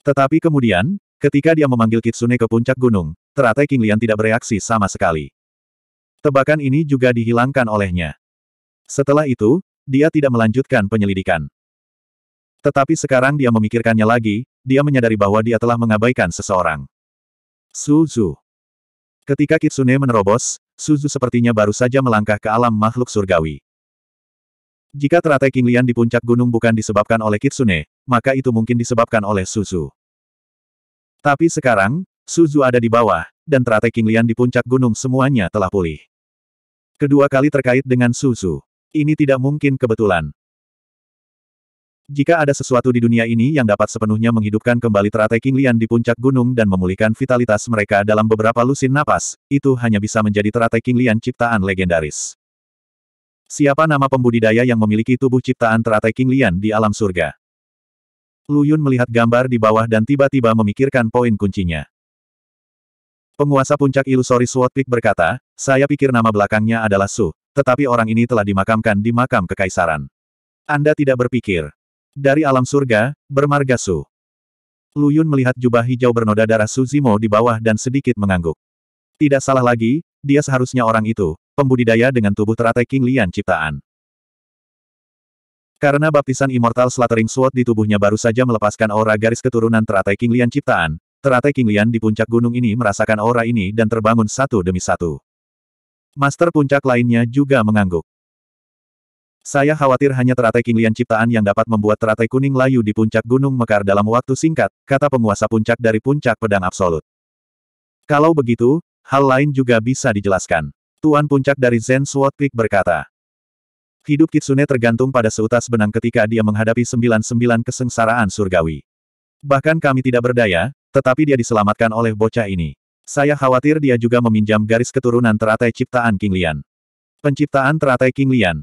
Tetapi kemudian, ketika dia memanggil Kitsune ke puncak gunung, teratai Qinglian tidak bereaksi sama sekali. Tebakan ini juga dihilangkan olehnya. Setelah itu, dia tidak melanjutkan penyelidikan. Tetapi sekarang dia memikirkannya lagi, dia menyadari bahwa dia telah mengabaikan seseorang. Suzu. Ketika Kitsune menerobos, Suzu sepertinya baru saja melangkah ke alam makhluk surgawi. Jika teratai Lian di puncak gunung bukan disebabkan oleh Kitsune, maka itu mungkin disebabkan oleh Suzu. Tapi sekarang, Suzu ada di bawah, dan teratai Lian di puncak gunung semuanya telah pulih. Kedua kali terkait dengan Suzu. Ini tidak mungkin kebetulan. Jika ada sesuatu di dunia ini yang dapat sepenuhnya menghidupkan kembali teratai Lian di puncak gunung dan memulihkan vitalitas mereka dalam beberapa lusin napas, itu hanya bisa menjadi teratai Lian ciptaan legendaris. Siapa nama pembudidaya yang memiliki tubuh ciptaan teratai Lian di alam surga? Lu Yun melihat gambar di bawah dan tiba-tiba memikirkan poin kuncinya. Penguasa puncak ilusori Sword Peak berkata, saya pikir nama belakangnya adalah Su, tetapi orang ini telah dimakamkan di makam kekaisaran. Anda tidak berpikir, dari alam surga, bermarga Su. Lu Yun melihat jubah hijau bernoda darah Su Zimo di bawah dan sedikit mengangguk. Tidak salah lagi, dia seharusnya orang itu, pembudidaya dengan tubuh teratai King Lian ciptaan. Karena baptisan Immortal Slattering Sword di tubuhnya baru saja melepaskan aura garis keturunan teratai King Lian ciptaan, teratai King Lian di puncak gunung ini merasakan aura ini dan terbangun satu demi satu. Master puncak lainnya juga mengangguk. Saya khawatir hanya teratai Kinglian ciptaan yang dapat membuat teratai kuning layu di puncak Gunung Mekar dalam waktu singkat, kata penguasa puncak dari puncak pedang absolut. Kalau begitu, hal lain juga bisa dijelaskan. Tuan puncak dari Zen Sword Peak berkata. Hidup Kitsune tergantung pada seutas benang ketika dia menghadapi sembilan-sembilan kesengsaraan surgawi. Bahkan kami tidak berdaya, tetapi dia diselamatkan oleh bocah ini. Saya khawatir dia juga meminjam garis keturunan teratai ciptaan King Lian. Penciptaan teratai King Lian,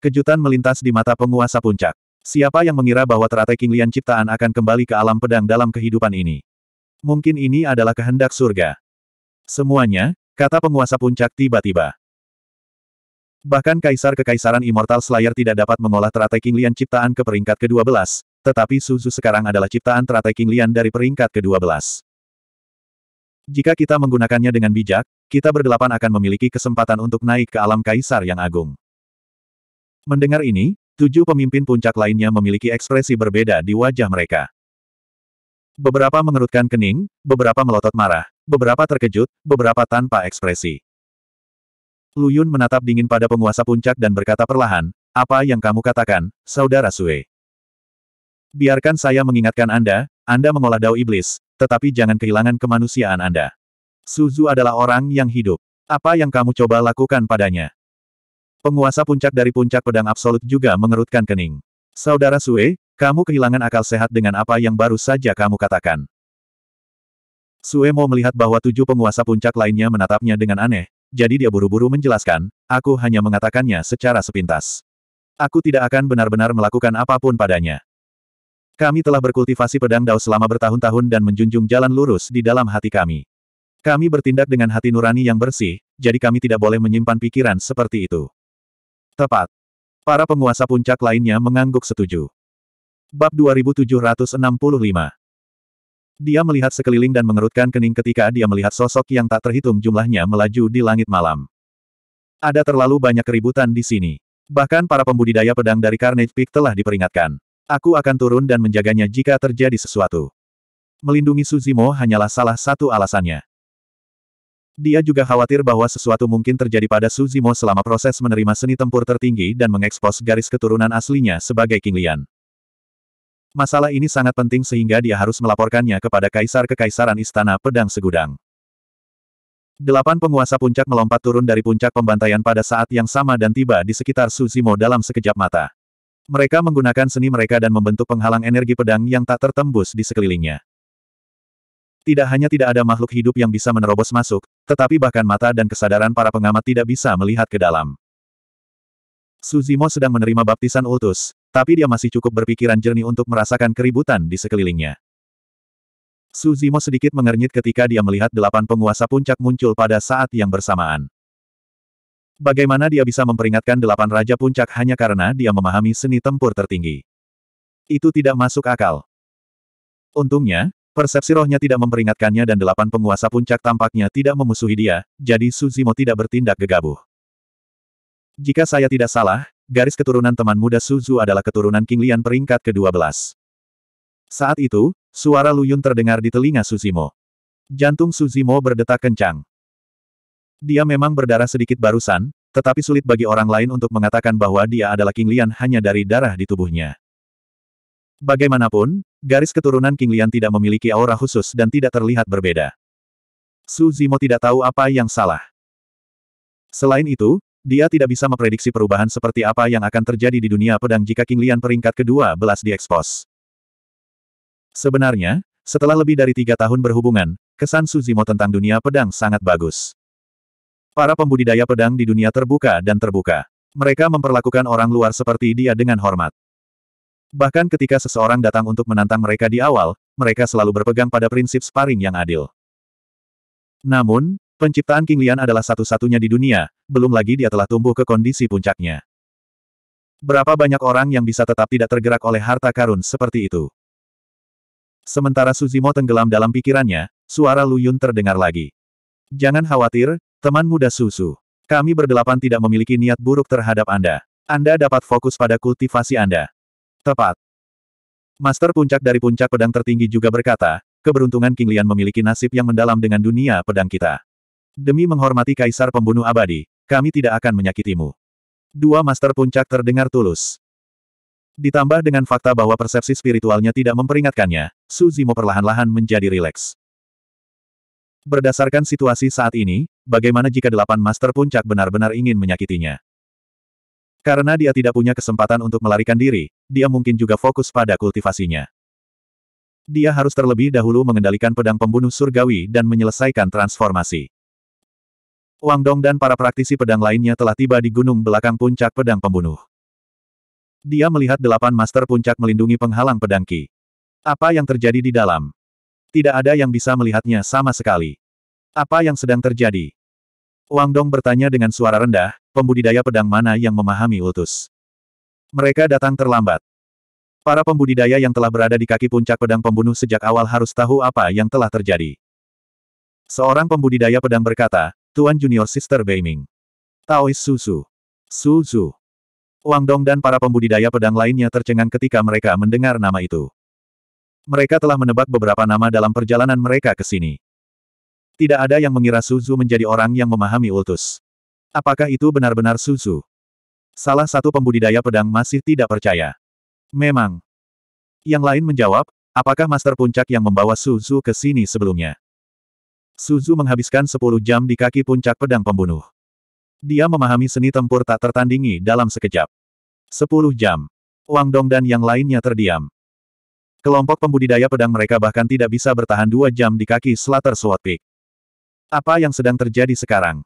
Kejutan melintas di mata penguasa puncak. Siapa yang mengira bahwa teratai King Lian ciptaan akan kembali ke alam pedang dalam kehidupan ini? Mungkin ini adalah kehendak surga. Semuanya, kata penguasa puncak tiba-tiba. Bahkan kaisar kekaisaran Immortal Slayer tidak dapat mengolah teratai King Lian ciptaan ke peringkat ke-12, tetapi Suzu sekarang adalah ciptaan teratai King Lian dari peringkat ke-12. Jika kita menggunakannya dengan bijak, kita berdelapan akan memiliki kesempatan untuk naik ke alam kaisar yang agung. Mendengar ini, tujuh pemimpin puncak lainnya memiliki ekspresi berbeda di wajah mereka. Beberapa mengerutkan kening, beberapa melotot marah, beberapa terkejut, beberapa tanpa ekspresi. Luyun menatap dingin pada penguasa puncak dan berkata perlahan, apa yang kamu katakan, Saudara Sue? Biarkan saya mengingatkan Anda, Anda mengolah dao iblis, tetapi jangan kehilangan kemanusiaan Anda. Suzu adalah orang yang hidup. Apa yang kamu coba lakukan padanya? Penguasa puncak dari puncak pedang absolut juga mengerutkan kening. Saudara Sue, kamu kehilangan akal sehat dengan apa yang baru saja kamu katakan. Sue mau melihat bahwa tujuh penguasa puncak lainnya menatapnya dengan aneh, jadi dia buru-buru menjelaskan, aku hanya mengatakannya secara sepintas. Aku tidak akan benar-benar melakukan apapun padanya. Kami telah berkultivasi pedang dao selama bertahun-tahun dan menjunjung jalan lurus di dalam hati kami. Kami bertindak dengan hati nurani yang bersih, jadi kami tidak boleh menyimpan pikiran seperti itu. Tepat. Para penguasa puncak lainnya mengangguk setuju. Bab 2765 Dia melihat sekeliling dan mengerutkan kening ketika dia melihat sosok yang tak terhitung jumlahnya melaju di langit malam. Ada terlalu banyak keributan di sini. Bahkan para pembudidaya pedang dari Carnage Peak telah diperingatkan. Aku akan turun dan menjaganya jika terjadi sesuatu. Melindungi Suzimo hanyalah salah satu alasannya. Dia juga khawatir bahwa sesuatu mungkin terjadi pada Su selama proses menerima seni tempur tertinggi dan mengekspos garis keturunan aslinya sebagai King Lian. Masalah ini sangat penting sehingga dia harus melaporkannya kepada Kaisar Kekaisaran Istana Pedang Segudang. Delapan penguasa puncak melompat turun dari puncak pembantaian pada saat yang sama dan tiba di sekitar Su dalam sekejap mata. Mereka menggunakan seni mereka dan membentuk penghalang energi pedang yang tak tertembus di sekelilingnya. Tidak hanya tidak ada makhluk hidup yang bisa menerobos masuk, tetapi bahkan mata dan kesadaran para pengamat tidak bisa melihat ke dalam. Suzimo sedang menerima baptisan utus, tapi dia masih cukup berpikiran jernih untuk merasakan keributan di sekelilingnya. Suzimo sedikit mengernyit ketika dia melihat delapan penguasa puncak muncul pada saat yang bersamaan. Bagaimana dia bisa memperingatkan delapan raja puncak hanya karena dia memahami seni tempur tertinggi? Itu tidak masuk akal. Untungnya, Persepsi rohnya tidak memperingatkannya dan delapan penguasa puncak tampaknya tidak memusuhi dia, jadi Suzimo tidak bertindak gegabah. Jika saya tidak salah, garis keturunan teman muda Suzu adalah keturunan King Lian peringkat ke-12. Saat itu, suara Luyun terdengar di telinga Suzimo. Jantung Suzimo berdetak kencang. Dia memang berdarah sedikit barusan, tetapi sulit bagi orang lain untuk mengatakan bahwa dia adalah King Lian hanya dari darah di tubuhnya. Bagaimanapun, Garis keturunan King Lian tidak memiliki aura khusus dan tidak terlihat berbeda. Su Zimo tidak tahu apa yang salah. Selain itu, dia tidak bisa memprediksi perubahan seperti apa yang akan terjadi di dunia pedang jika King Lian peringkat kedua belas diekspos. Sebenarnya, setelah lebih dari tiga tahun berhubungan, kesan Su Zimo tentang dunia pedang sangat bagus. Para pembudidaya pedang di dunia terbuka dan terbuka. Mereka memperlakukan orang luar seperti dia dengan hormat. Bahkan ketika seseorang datang untuk menantang mereka di awal, mereka selalu berpegang pada prinsip sparring yang adil. Namun, penciptaan King Lian adalah satu-satunya di dunia, belum lagi dia telah tumbuh ke kondisi puncaknya. Berapa banyak orang yang bisa tetap tidak tergerak oleh harta karun seperti itu? Sementara Suzimo tenggelam dalam pikirannya, suara Lu Yun terdengar lagi. Jangan khawatir, teman muda susu. Kami berdelapan tidak memiliki niat buruk terhadap Anda. Anda dapat fokus pada kultivasi Anda. Tepat. Master puncak dari puncak pedang tertinggi juga berkata, keberuntungan King Lian memiliki nasib yang mendalam dengan dunia pedang kita. Demi menghormati kaisar pembunuh abadi, kami tidak akan menyakitimu. Dua master puncak terdengar tulus. Ditambah dengan fakta bahwa persepsi spiritualnya tidak memperingatkannya, Su Zimo perlahan-lahan menjadi rileks. Berdasarkan situasi saat ini, bagaimana jika delapan master puncak benar-benar ingin menyakitinya? Karena dia tidak punya kesempatan untuk melarikan diri, dia mungkin juga fokus pada kultivasinya. Dia harus terlebih dahulu mengendalikan pedang pembunuh surgawi dan menyelesaikan transformasi. Wang Dong dan para praktisi pedang lainnya telah tiba di gunung belakang puncak pedang pembunuh. Dia melihat delapan master puncak melindungi penghalang pedang Ki. Apa yang terjadi di dalam? Tidak ada yang bisa melihatnya sama sekali. Apa yang sedang terjadi? Wang Dong bertanya dengan suara rendah, pembudidaya pedang mana yang memahami ultus? Mereka datang terlambat. Para pembudidaya yang telah berada di kaki puncak pedang pembunuh sejak awal harus tahu apa yang telah terjadi. Seorang pembudidaya pedang berkata, Tuan Junior Sister Beiming. Taois Susu. Suzu. Wang Dong dan para pembudidaya pedang lainnya tercengang ketika mereka mendengar nama itu. Mereka telah menebak beberapa nama dalam perjalanan mereka ke sini. Tidak ada yang mengira Suzu menjadi orang yang memahami ultus. Apakah itu benar-benar Suzu? Salah satu pembudidaya pedang masih tidak percaya. Memang. Yang lain menjawab, apakah Master Puncak yang membawa Suzu ke sini sebelumnya? Suzu menghabiskan 10 jam di kaki puncak pedang pembunuh. Dia memahami seni tempur tak tertandingi dalam sekejap. 10 jam. Wang Dong dan yang lainnya terdiam. Kelompok pembudidaya pedang mereka bahkan tidak bisa bertahan dua jam di kaki Slater Sword apa yang sedang terjadi sekarang?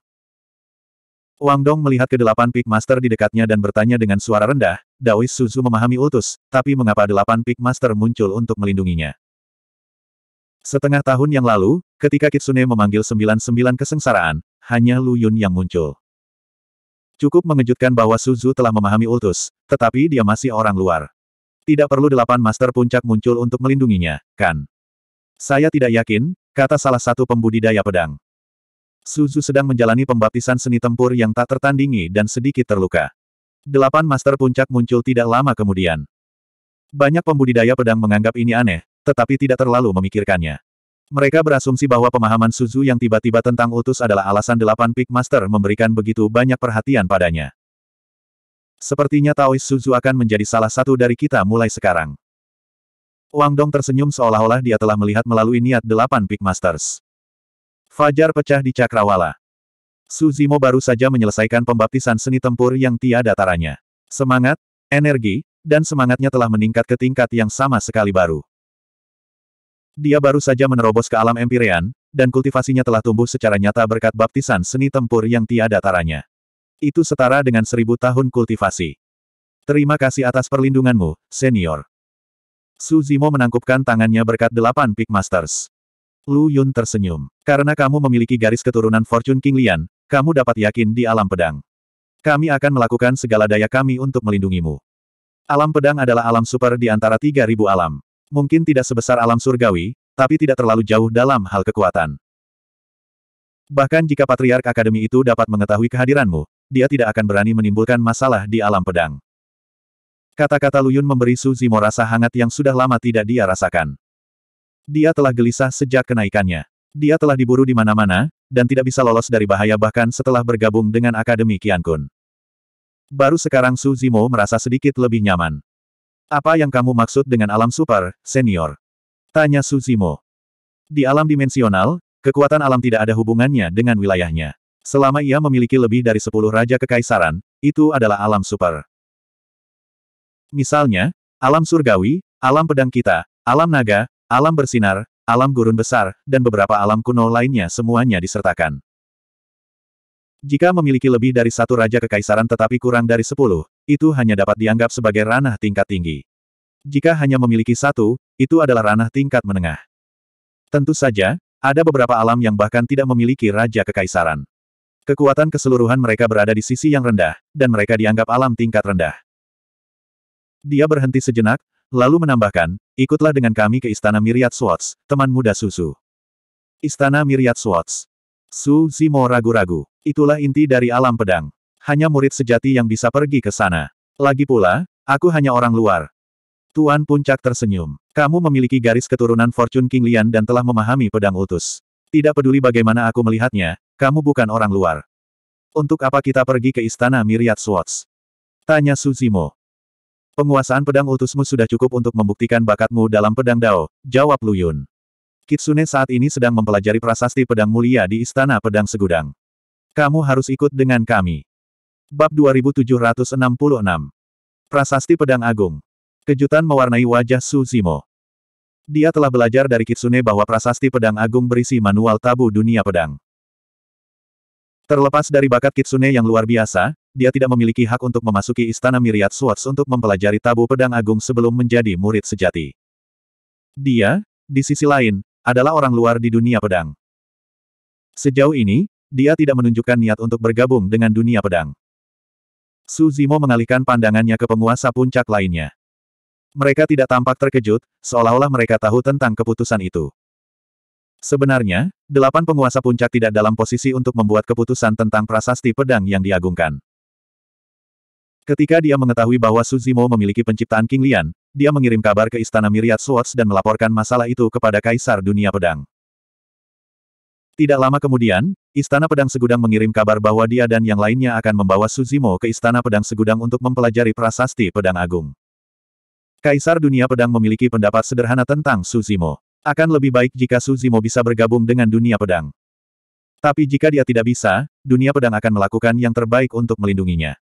Wang Dong melihat delapan Peak Master di dekatnya dan bertanya dengan suara rendah, Daois Suzu memahami ultus, tapi mengapa delapan Peak Master muncul untuk melindunginya? Setengah tahun yang lalu, ketika Kitsune memanggil sembilan-sembilan kesengsaraan, hanya Lu Yun yang muncul. Cukup mengejutkan bahwa Suzu telah memahami ultus, tetapi dia masih orang luar. Tidak perlu delapan Master Puncak muncul untuk melindunginya, kan? Saya tidak yakin, kata salah satu pembudidaya pedang. Suzu sedang menjalani pembaptisan seni tempur yang tak tertandingi dan sedikit terluka. Delapan master puncak muncul tidak lama kemudian. Banyak pembudidaya pedang menganggap ini aneh, tetapi tidak terlalu memikirkannya. Mereka berasumsi bahwa pemahaman Suzu yang tiba-tiba tentang utus adalah alasan delapan Peak Master memberikan begitu banyak perhatian padanya. Sepertinya Taois Suzu akan menjadi salah satu dari kita mulai sekarang. Wang Dong tersenyum seolah-olah dia telah melihat melalui niat delapan Peak Masters. Fajar pecah di Cakrawala. Suzimo baru saja menyelesaikan pembaptisan seni tempur yang tiada taranya. Semangat, energi, dan semangatnya telah meningkat ke tingkat yang sama sekali baru. Dia baru saja menerobos ke alam empirean, dan kultivasinya telah tumbuh secara nyata berkat baptisan seni tempur yang tiada taranya. Itu setara dengan seribu tahun kultivasi. Terima kasih atas perlindunganmu, senior. Suzimo menangkupkan tangannya berkat delapan Peak Masters. Lu Yun tersenyum. Karena kamu memiliki garis keturunan Fortune King Lian, kamu dapat yakin di alam pedang. Kami akan melakukan segala daya kami untuk melindungimu. Alam pedang adalah alam super di antara 3000 alam. Mungkin tidak sebesar alam surgawi, tapi tidak terlalu jauh dalam hal kekuatan. Bahkan jika Patriark Akademi itu dapat mengetahui kehadiranmu, dia tidak akan berani menimbulkan masalah di alam pedang. Kata-kata Luyun memberi Su Zimo rasa hangat yang sudah lama tidak dia rasakan. Dia telah gelisah sejak kenaikannya. Dia telah diburu di mana-mana, dan tidak bisa lolos dari bahaya bahkan setelah bergabung dengan Akademi Qiankun. Baru sekarang Su Zimo merasa sedikit lebih nyaman. Apa yang kamu maksud dengan alam super, senior? Tanya Su Zimo. Di alam dimensional, kekuatan alam tidak ada hubungannya dengan wilayahnya. Selama ia memiliki lebih dari sepuluh raja kekaisaran, itu adalah alam super. Misalnya, alam surgawi, alam pedang kita, alam naga, alam bersinar, alam gurun besar, dan beberapa alam kuno lainnya semuanya disertakan. Jika memiliki lebih dari satu raja kekaisaran tetapi kurang dari sepuluh, itu hanya dapat dianggap sebagai ranah tingkat tinggi. Jika hanya memiliki satu, itu adalah ranah tingkat menengah. Tentu saja, ada beberapa alam yang bahkan tidak memiliki raja kekaisaran. Kekuatan keseluruhan mereka berada di sisi yang rendah, dan mereka dianggap alam tingkat rendah. Dia berhenti sejenak, lalu menambahkan, ikutlah dengan kami ke Istana Miriat Swords, teman muda susu. Istana Miriat Swords. Su Zimo ragu-ragu. Itulah inti dari alam pedang. Hanya murid sejati yang bisa pergi ke sana. Lagi pula, aku hanya orang luar. Tuan Puncak tersenyum. Kamu memiliki garis keturunan Fortune King Lian dan telah memahami pedang utus. Tidak peduli bagaimana aku melihatnya, kamu bukan orang luar. Untuk apa kita pergi ke istana Miriat Swords? Tanya Suzimo. Penguasaan pedang utusmu sudah cukup untuk membuktikan bakatmu dalam pedang Dao, jawab Lu Yun. Kitsune saat ini sedang mempelajari prasasti pedang mulia di Istana Pedang Segudang. Kamu harus ikut dengan kami. Bab 2766 Prasasti Pedang Agung Kejutan mewarnai wajah Su Zimo. Dia telah belajar dari Kitsune bahwa prasasti pedang agung berisi manual tabu dunia pedang. Terlepas dari bakat Kitsune yang luar biasa, dia tidak memiliki hak untuk memasuki istana Miriat Swords untuk mempelajari tabu pedang agung sebelum menjadi murid sejati. Dia, di sisi lain, adalah orang luar di dunia pedang. Sejauh ini, dia tidak menunjukkan niat untuk bergabung dengan dunia pedang. Su Zimo mengalihkan pandangannya ke penguasa puncak lainnya. Mereka tidak tampak terkejut, seolah-olah mereka tahu tentang keputusan itu. Sebenarnya, delapan penguasa puncak tidak dalam posisi untuk membuat keputusan tentang prasasti pedang yang diagungkan. Ketika dia mengetahui bahwa Suzimo memiliki penciptaan King Lian, dia mengirim kabar ke istana Myriad Swords dan melaporkan masalah itu kepada Kaisar Dunia Pedang. Tidak lama kemudian, Istana Pedang Segudang mengirim kabar bahwa dia dan yang lainnya akan membawa Suzimo ke Istana Pedang Segudang untuk mempelajari prasasti Pedang Agung. Kaisar Dunia Pedang memiliki pendapat sederhana tentang Suzimo. Akan lebih baik jika Suzimo bisa bergabung dengan Dunia Pedang. Tapi jika dia tidak bisa, Dunia Pedang akan melakukan yang terbaik untuk melindunginya.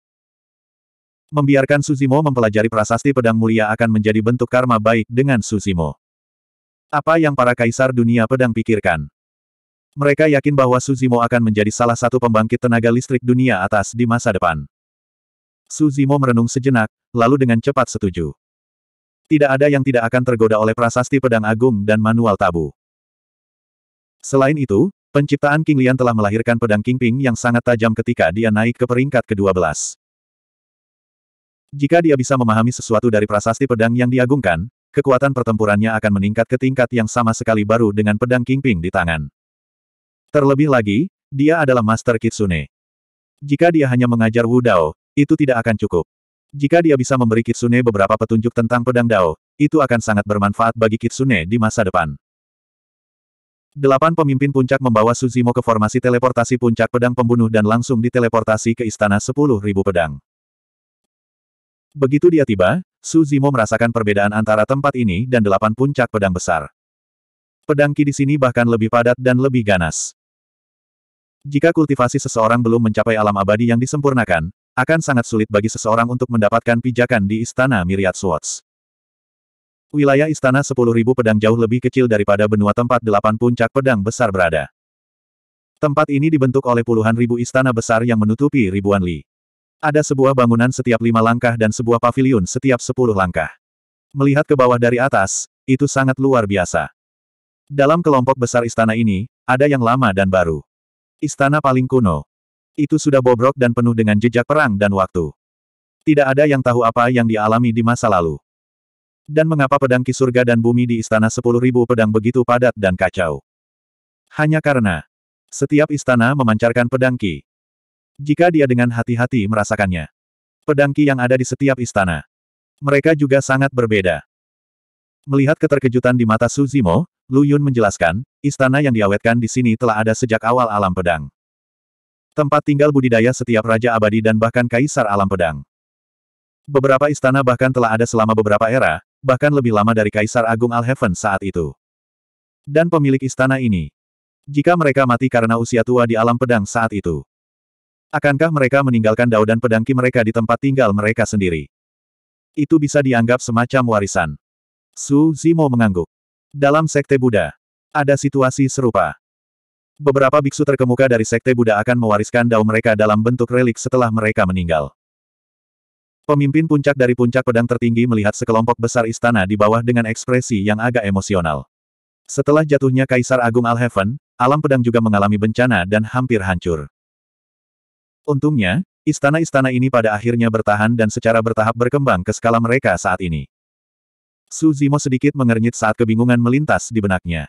Membiarkan Suzimo mempelajari prasasti pedang mulia akan menjadi bentuk karma baik dengan Suzimo. Apa yang para kaisar dunia pedang pikirkan? Mereka yakin bahwa Suzimo akan menjadi salah satu pembangkit tenaga listrik dunia atas di masa depan. Suzimo merenung sejenak, lalu dengan cepat setuju. Tidak ada yang tidak akan tergoda oleh prasasti pedang agung dan manual tabu. Selain itu, penciptaan King Lian telah melahirkan pedang King Ping yang sangat tajam ketika dia naik ke peringkat ke-12. Jika dia bisa memahami sesuatu dari prasasti pedang yang diagungkan, kekuatan pertempurannya akan meningkat ke tingkat yang sama sekali baru dengan pedang Kingping di tangan. Terlebih lagi, dia adalah Master Kitsune. Jika dia hanya mengajar Wu Dao, itu tidak akan cukup. Jika dia bisa memberi Kitsune beberapa petunjuk tentang pedang Dao, itu akan sangat bermanfaat bagi Kitsune di masa depan. Delapan pemimpin puncak membawa Suzimo ke formasi teleportasi puncak pedang pembunuh dan langsung diteleportasi ke istana sepuluh ribu pedang. Begitu dia tiba, Su Zimo merasakan perbedaan antara tempat ini dan delapan puncak pedang besar. Pedang Qi di sini bahkan lebih padat dan lebih ganas. Jika kultivasi seseorang belum mencapai alam abadi yang disempurnakan, akan sangat sulit bagi seseorang untuk mendapatkan pijakan di Istana Myriad Swords. Wilayah Istana 10.000 pedang jauh lebih kecil daripada benua tempat delapan puncak pedang besar berada. Tempat ini dibentuk oleh puluhan ribu istana besar yang menutupi ribuan li. Ada sebuah bangunan setiap lima langkah dan sebuah pavilion setiap sepuluh langkah. Melihat ke bawah dari atas, itu sangat luar biasa. Dalam kelompok besar istana ini, ada yang lama dan baru. Istana paling kuno. Itu sudah bobrok dan penuh dengan jejak perang dan waktu. Tidak ada yang tahu apa yang dialami di masa lalu. Dan mengapa pedang ki surga dan bumi di istana sepuluh ribu pedang begitu padat dan kacau. Hanya karena setiap istana memancarkan pedang ki, jika dia dengan hati-hati merasakannya. pedangki yang ada di setiap istana. Mereka juga sangat berbeda. Melihat keterkejutan di mata Suzimo, Lu Yun menjelaskan, istana yang diawetkan di sini telah ada sejak awal alam pedang. Tempat tinggal budidaya setiap raja abadi dan bahkan kaisar alam pedang. Beberapa istana bahkan telah ada selama beberapa era, bahkan lebih lama dari Kaisar Agung Al Alheaven saat itu. Dan pemilik istana ini, jika mereka mati karena usia tua di alam pedang saat itu. Akankah mereka meninggalkan dao dan pedangki mereka di tempat tinggal mereka sendiri? Itu bisa dianggap semacam warisan. Su Zimo mengangguk. Dalam sekte Buddha, ada situasi serupa. Beberapa biksu terkemuka dari sekte Buddha akan mewariskan dao mereka dalam bentuk relik setelah mereka meninggal. Pemimpin puncak dari puncak pedang tertinggi melihat sekelompok besar istana di bawah dengan ekspresi yang agak emosional. Setelah jatuhnya Kaisar Agung Alheaven, alam pedang juga mengalami bencana dan hampir hancur. Untungnya, istana-istana ini pada akhirnya bertahan dan secara bertahap berkembang ke skala mereka saat ini. Suzimo sedikit mengernyit saat kebingungan melintas di benaknya.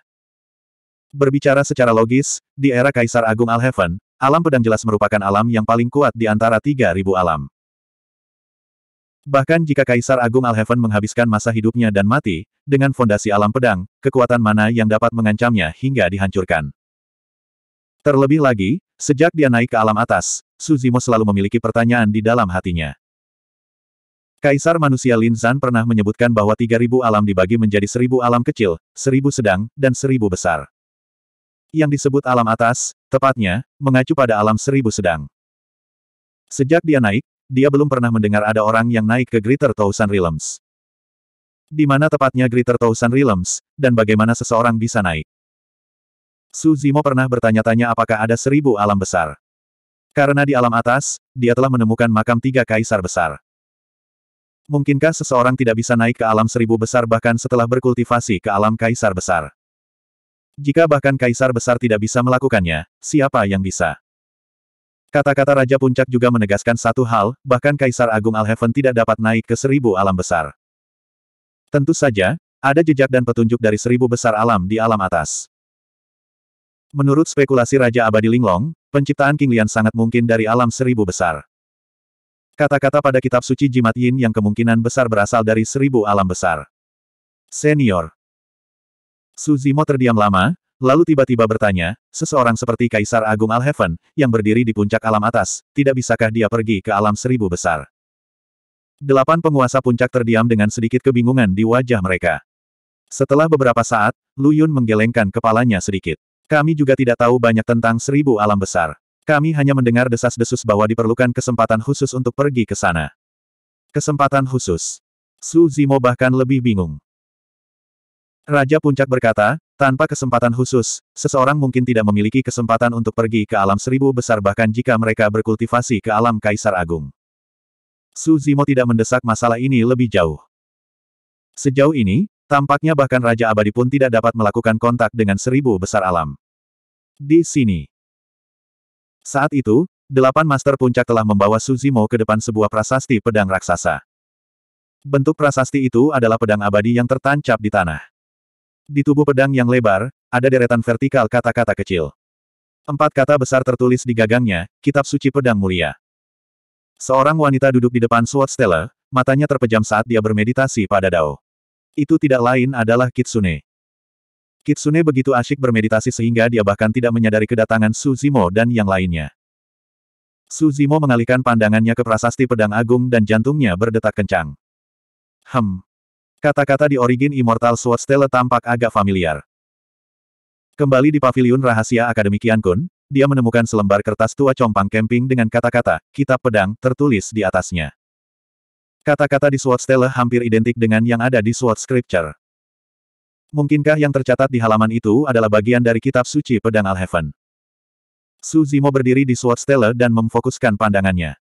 Berbicara secara logis, di era Kaisar Agung Alheaven, alam pedang jelas merupakan alam yang paling kuat di antara 3.000 alam. Bahkan jika Kaisar Agung Alheaven menghabiskan masa hidupnya dan mati, dengan fondasi alam pedang, kekuatan mana yang dapat mengancamnya hingga dihancurkan. Terlebih lagi, Sejak dia naik ke alam atas, Suzimo selalu memiliki pertanyaan di dalam hatinya. Kaisar manusia Lin Zan pernah menyebutkan bahwa 3000 alam dibagi menjadi 1000 alam kecil, 1000 sedang, dan 1000 besar. Yang disebut alam atas, tepatnya, mengacu pada alam 1000 sedang. Sejak dia naik, dia belum pernah mendengar ada orang yang naik ke Greater Thousand Realms. Di mana tepatnya Greater Thousand Realms, dan bagaimana seseorang bisa naik. Su Zimo pernah bertanya-tanya apakah ada seribu alam besar. Karena di alam atas, dia telah menemukan makam tiga kaisar besar. Mungkinkah seseorang tidak bisa naik ke alam seribu besar bahkan setelah berkultivasi ke alam kaisar besar? Jika bahkan kaisar besar tidak bisa melakukannya, siapa yang bisa? Kata-kata Raja Puncak juga menegaskan satu hal, bahkan Kaisar Agung Alheaven tidak dapat naik ke seribu alam besar. Tentu saja, ada jejak dan petunjuk dari seribu besar alam di alam atas. Menurut spekulasi Raja Abadi Linglong, penciptaan King Lian sangat mungkin dari alam seribu besar. Kata-kata pada kitab suci jimat yin yang kemungkinan besar berasal dari seribu alam besar. Senior. Suzimo terdiam lama, lalu tiba-tiba bertanya, seseorang seperti Kaisar Agung Al Alheaven, yang berdiri di puncak alam atas, tidak bisakah dia pergi ke alam seribu besar? Delapan penguasa puncak terdiam dengan sedikit kebingungan di wajah mereka. Setelah beberapa saat, Lu Yun menggelengkan kepalanya sedikit. Kami juga tidak tahu banyak tentang seribu alam besar. Kami hanya mendengar desas-desus bahwa diperlukan kesempatan khusus untuk pergi ke sana. Kesempatan khusus. Su Zimo bahkan lebih bingung. Raja Puncak berkata, tanpa kesempatan khusus, seseorang mungkin tidak memiliki kesempatan untuk pergi ke alam seribu besar bahkan jika mereka berkultivasi ke alam Kaisar Agung. Su Zimo tidak mendesak masalah ini lebih jauh. Sejauh ini, Tampaknya bahkan Raja Abadi pun tidak dapat melakukan kontak dengan seribu besar alam. Di sini. Saat itu, delapan master puncak telah membawa Suzimo ke depan sebuah prasasti pedang raksasa. Bentuk prasasti itu adalah pedang abadi yang tertancap di tanah. Di tubuh pedang yang lebar, ada deretan vertikal kata-kata kecil. Empat kata besar tertulis di gagangnya, Kitab Suci Pedang Mulia. Seorang wanita duduk di depan Swordsteller, matanya terpejam saat dia bermeditasi pada Dao. Itu tidak lain adalah Kitsune. Kitsune begitu asyik bermeditasi sehingga dia bahkan tidak menyadari kedatangan Suzimo dan yang lainnya. Suzimo mengalihkan pandangannya ke prasasti pedang agung dan jantungnya berdetak kencang. Hem. Kata-kata di origin Immortal Sword Stella tampak agak familiar. Kembali di paviliun rahasia Akademi Kiankun, dia menemukan selembar kertas tua compang camping dengan kata-kata, kitab pedang, tertulis di atasnya. Kata-kata di Sword stele hampir identik dengan yang ada di Sword scripture. Mungkinkah yang tercatat di halaman itu adalah bagian dari kitab suci pedang Alheaven? Su Zimo berdiri di Sword stele dan memfokuskan pandangannya.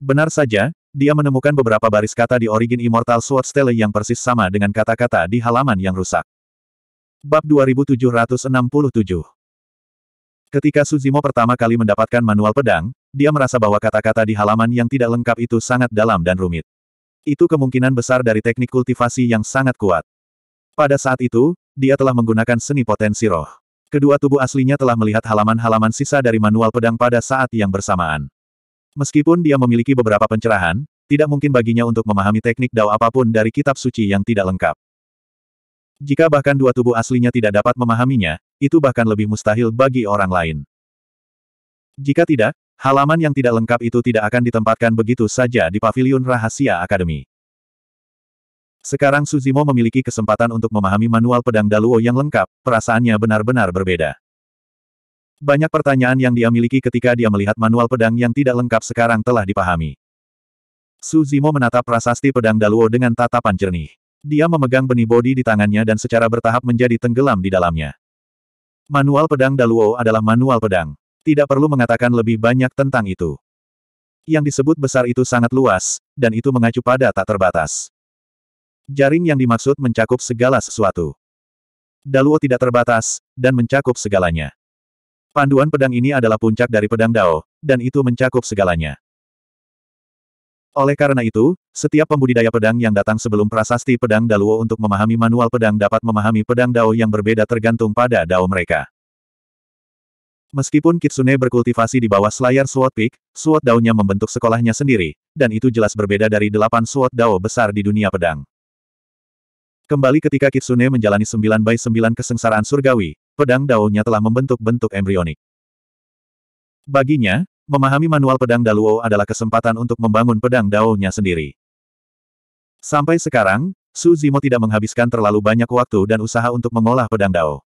Benar saja, dia menemukan beberapa baris kata di origin Immortal Sword stele yang persis sama dengan kata-kata di halaman yang rusak. Bab 2767 Ketika Suzimo pertama kali mendapatkan manual pedang, dia merasa bahwa kata-kata di halaman yang tidak lengkap itu sangat dalam dan rumit. Itu kemungkinan besar dari teknik kultivasi yang sangat kuat. Pada saat itu, dia telah menggunakan seni potensi roh. Kedua tubuh aslinya telah melihat halaman-halaman sisa dari manual pedang pada saat yang bersamaan. Meskipun dia memiliki beberapa pencerahan, tidak mungkin baginya untuk memahami teknik dao apapun dari kitab suci yang tidak lengkap. Jika bahkan dua tubuh aslinya tidak dapat memahaminya, itu bahkan lebih mustahil bagi orang lain. Jika tidak, halaman yang tidak lengkap itu tidak akan ditempatkan begitu saja di pavilion rahasia akademi. Sekarang Suzimo memiliki kesempatan untuk memahami manual pedang Daluo yang lengkap, perasaannya benar-benar berbeda. Banyak pertanyaan yang dia miliki ketika dia melihat manual pedang yang tidak lengkap sekarang telah dipahami. Suzimo menatap prasasti pedang Daluo dengan tatapan jernih. Dia memegang benih bodi di tangannya dan secara bertahap menjadi tenggelam di dalamnya. Manual pedang Daluo adalah manual pedang. Tidak perlu mengatakan lebih banyak tentang itu. Yang disebut besar itu sangat luas, dan itu mengacu pada tak terbatas. Jaring yang dimaksud mencakup segala sesuatu. Daluo tidak terbatas, dan mencakup segalanya. Panduan pedang ini adalah puncak dari pedang Dao, dan itu mencakup segalanya. Oleh karena itu, setiap pembudidaya pedang yang datang sebelum prasasti pedang Daluo untuk memahami manual pedang dapat memahami pedang Dao yang berbeda tergantung pada Dao mereka. Meskipun Kitsune berkultivasi di bawah selayar Sword Peak, Sword Dao-nya membentuk sekolahnya sendiri, dan itu jelas berbeda dari delapan Sword Dao besar di dunia pedang. Kembali ketika Kitsune menjalani sembilan by sembilan kesengsaraan surgawi, pedang Dao-nya telah membentuk bentuk embrionik. Baginya, Memahami manual pedang Daluo adalah kesempatan untuk membangun pedang Dao-nya sendiri. Sampai sekarang, Su Zimo tidak menghabiskan terlalu banyak waktu dan usaha untuk mengolah pedang Dao.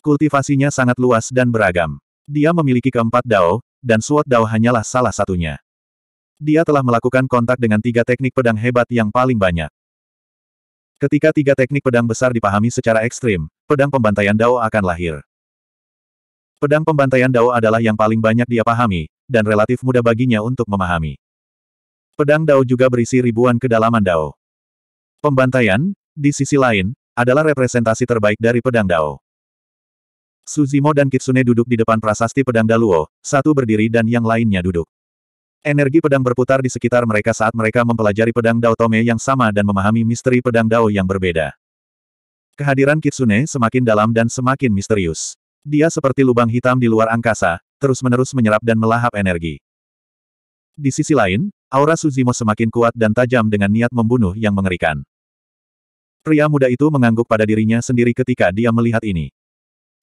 Kultivasinya sangat luas dan beragam. Dia memiliki keempat Dao, dan Suot Dao hanyalah salah satunya. Dia telah melakukan kontak dengan tiga teknik pedang hebat yang paling banyak. Ketika tiga teknik pedang besar dipahami secara ekstrim, pedang pembantaian Dao akan lahir. Pedang pembantaian Dao adalah yang paling banyak dia pahami, dan relatif mudah baginya untuk memahami. Pedang Dao juga berisi ribuan kedalaman Dao. Pembantaian, di sisi lain, adalah representasi terbaik dari pedang Dao. Suzimo dan Kitsune duduk di depan prasasti pedang Daluo, satu berdiri dan yang lainnya duduk. Energi pedang berputar di sekitar mereka saat mereka mempelajari pedang Dao Tome yang sama dan memahami misteri pedang Dao yang berbeda. Kehadiran Kitsune semakin dalam dan semakin misterius. Dia seperti lubang hitam di luar angkasa, terus-menerus menyerap dan melahap energi. Di sisi lain, aura Suzimo semakin kuat dan tajam dengan niat membunuh yang mengerikan. Pria muda itu mengangguk pada dirinya sendiri ketika dia melihat ini.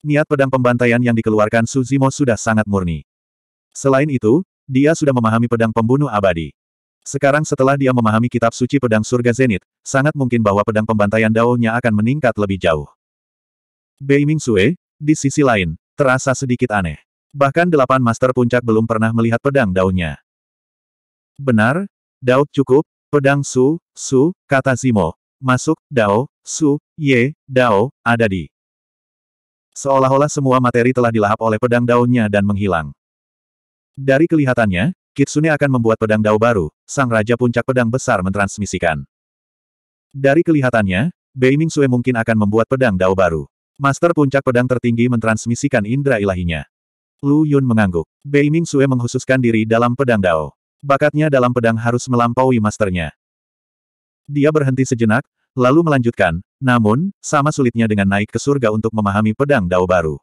Niat pedang pembantaian yang dikeluarkan Suzimo sudah sangat murni. Selain itu, dia sudah memahami pedang pembunuh abadi. Sekarang setelah dia memahami kitab suci pedang surga Zenit, sangat mungkin bahwa pedang pembantaian daunnya akan meningkat lebih jauh. Bei Ming Sue, di sisi lain, terasa sedikit aneh. Bahkan delapan master puncak belum pernah melihat pedang daunnya. Benar, Dao cukup, pedang Su, Su, kata Zimo. Masuk, Dao, Su, Ye, Dao, ada di. Seolah-olah semua materi telah dilahap oleh pedang daunnya dan menghilang. Dari kelihatannya, Kitsune akan membuat pedang dao baru, sang raja puncak pedang besar mentransmisikan. Dari kelihatannya, Beiming Sue mungkin akan membuat pedang dao baru. Master puncak pedang tertinggi mentransmisikan indera ilahinya. Lu Yun mengangguk. Bei Ming Sue menghususkan diri dalam pedang Dao. Bakatnya dalam pedang harus melampaui masternya. Dia berhenti sejenak, lalu melanjutkan, namun, sama sulitnya dengan naik ke surga untuk memahami pedang Dao baru.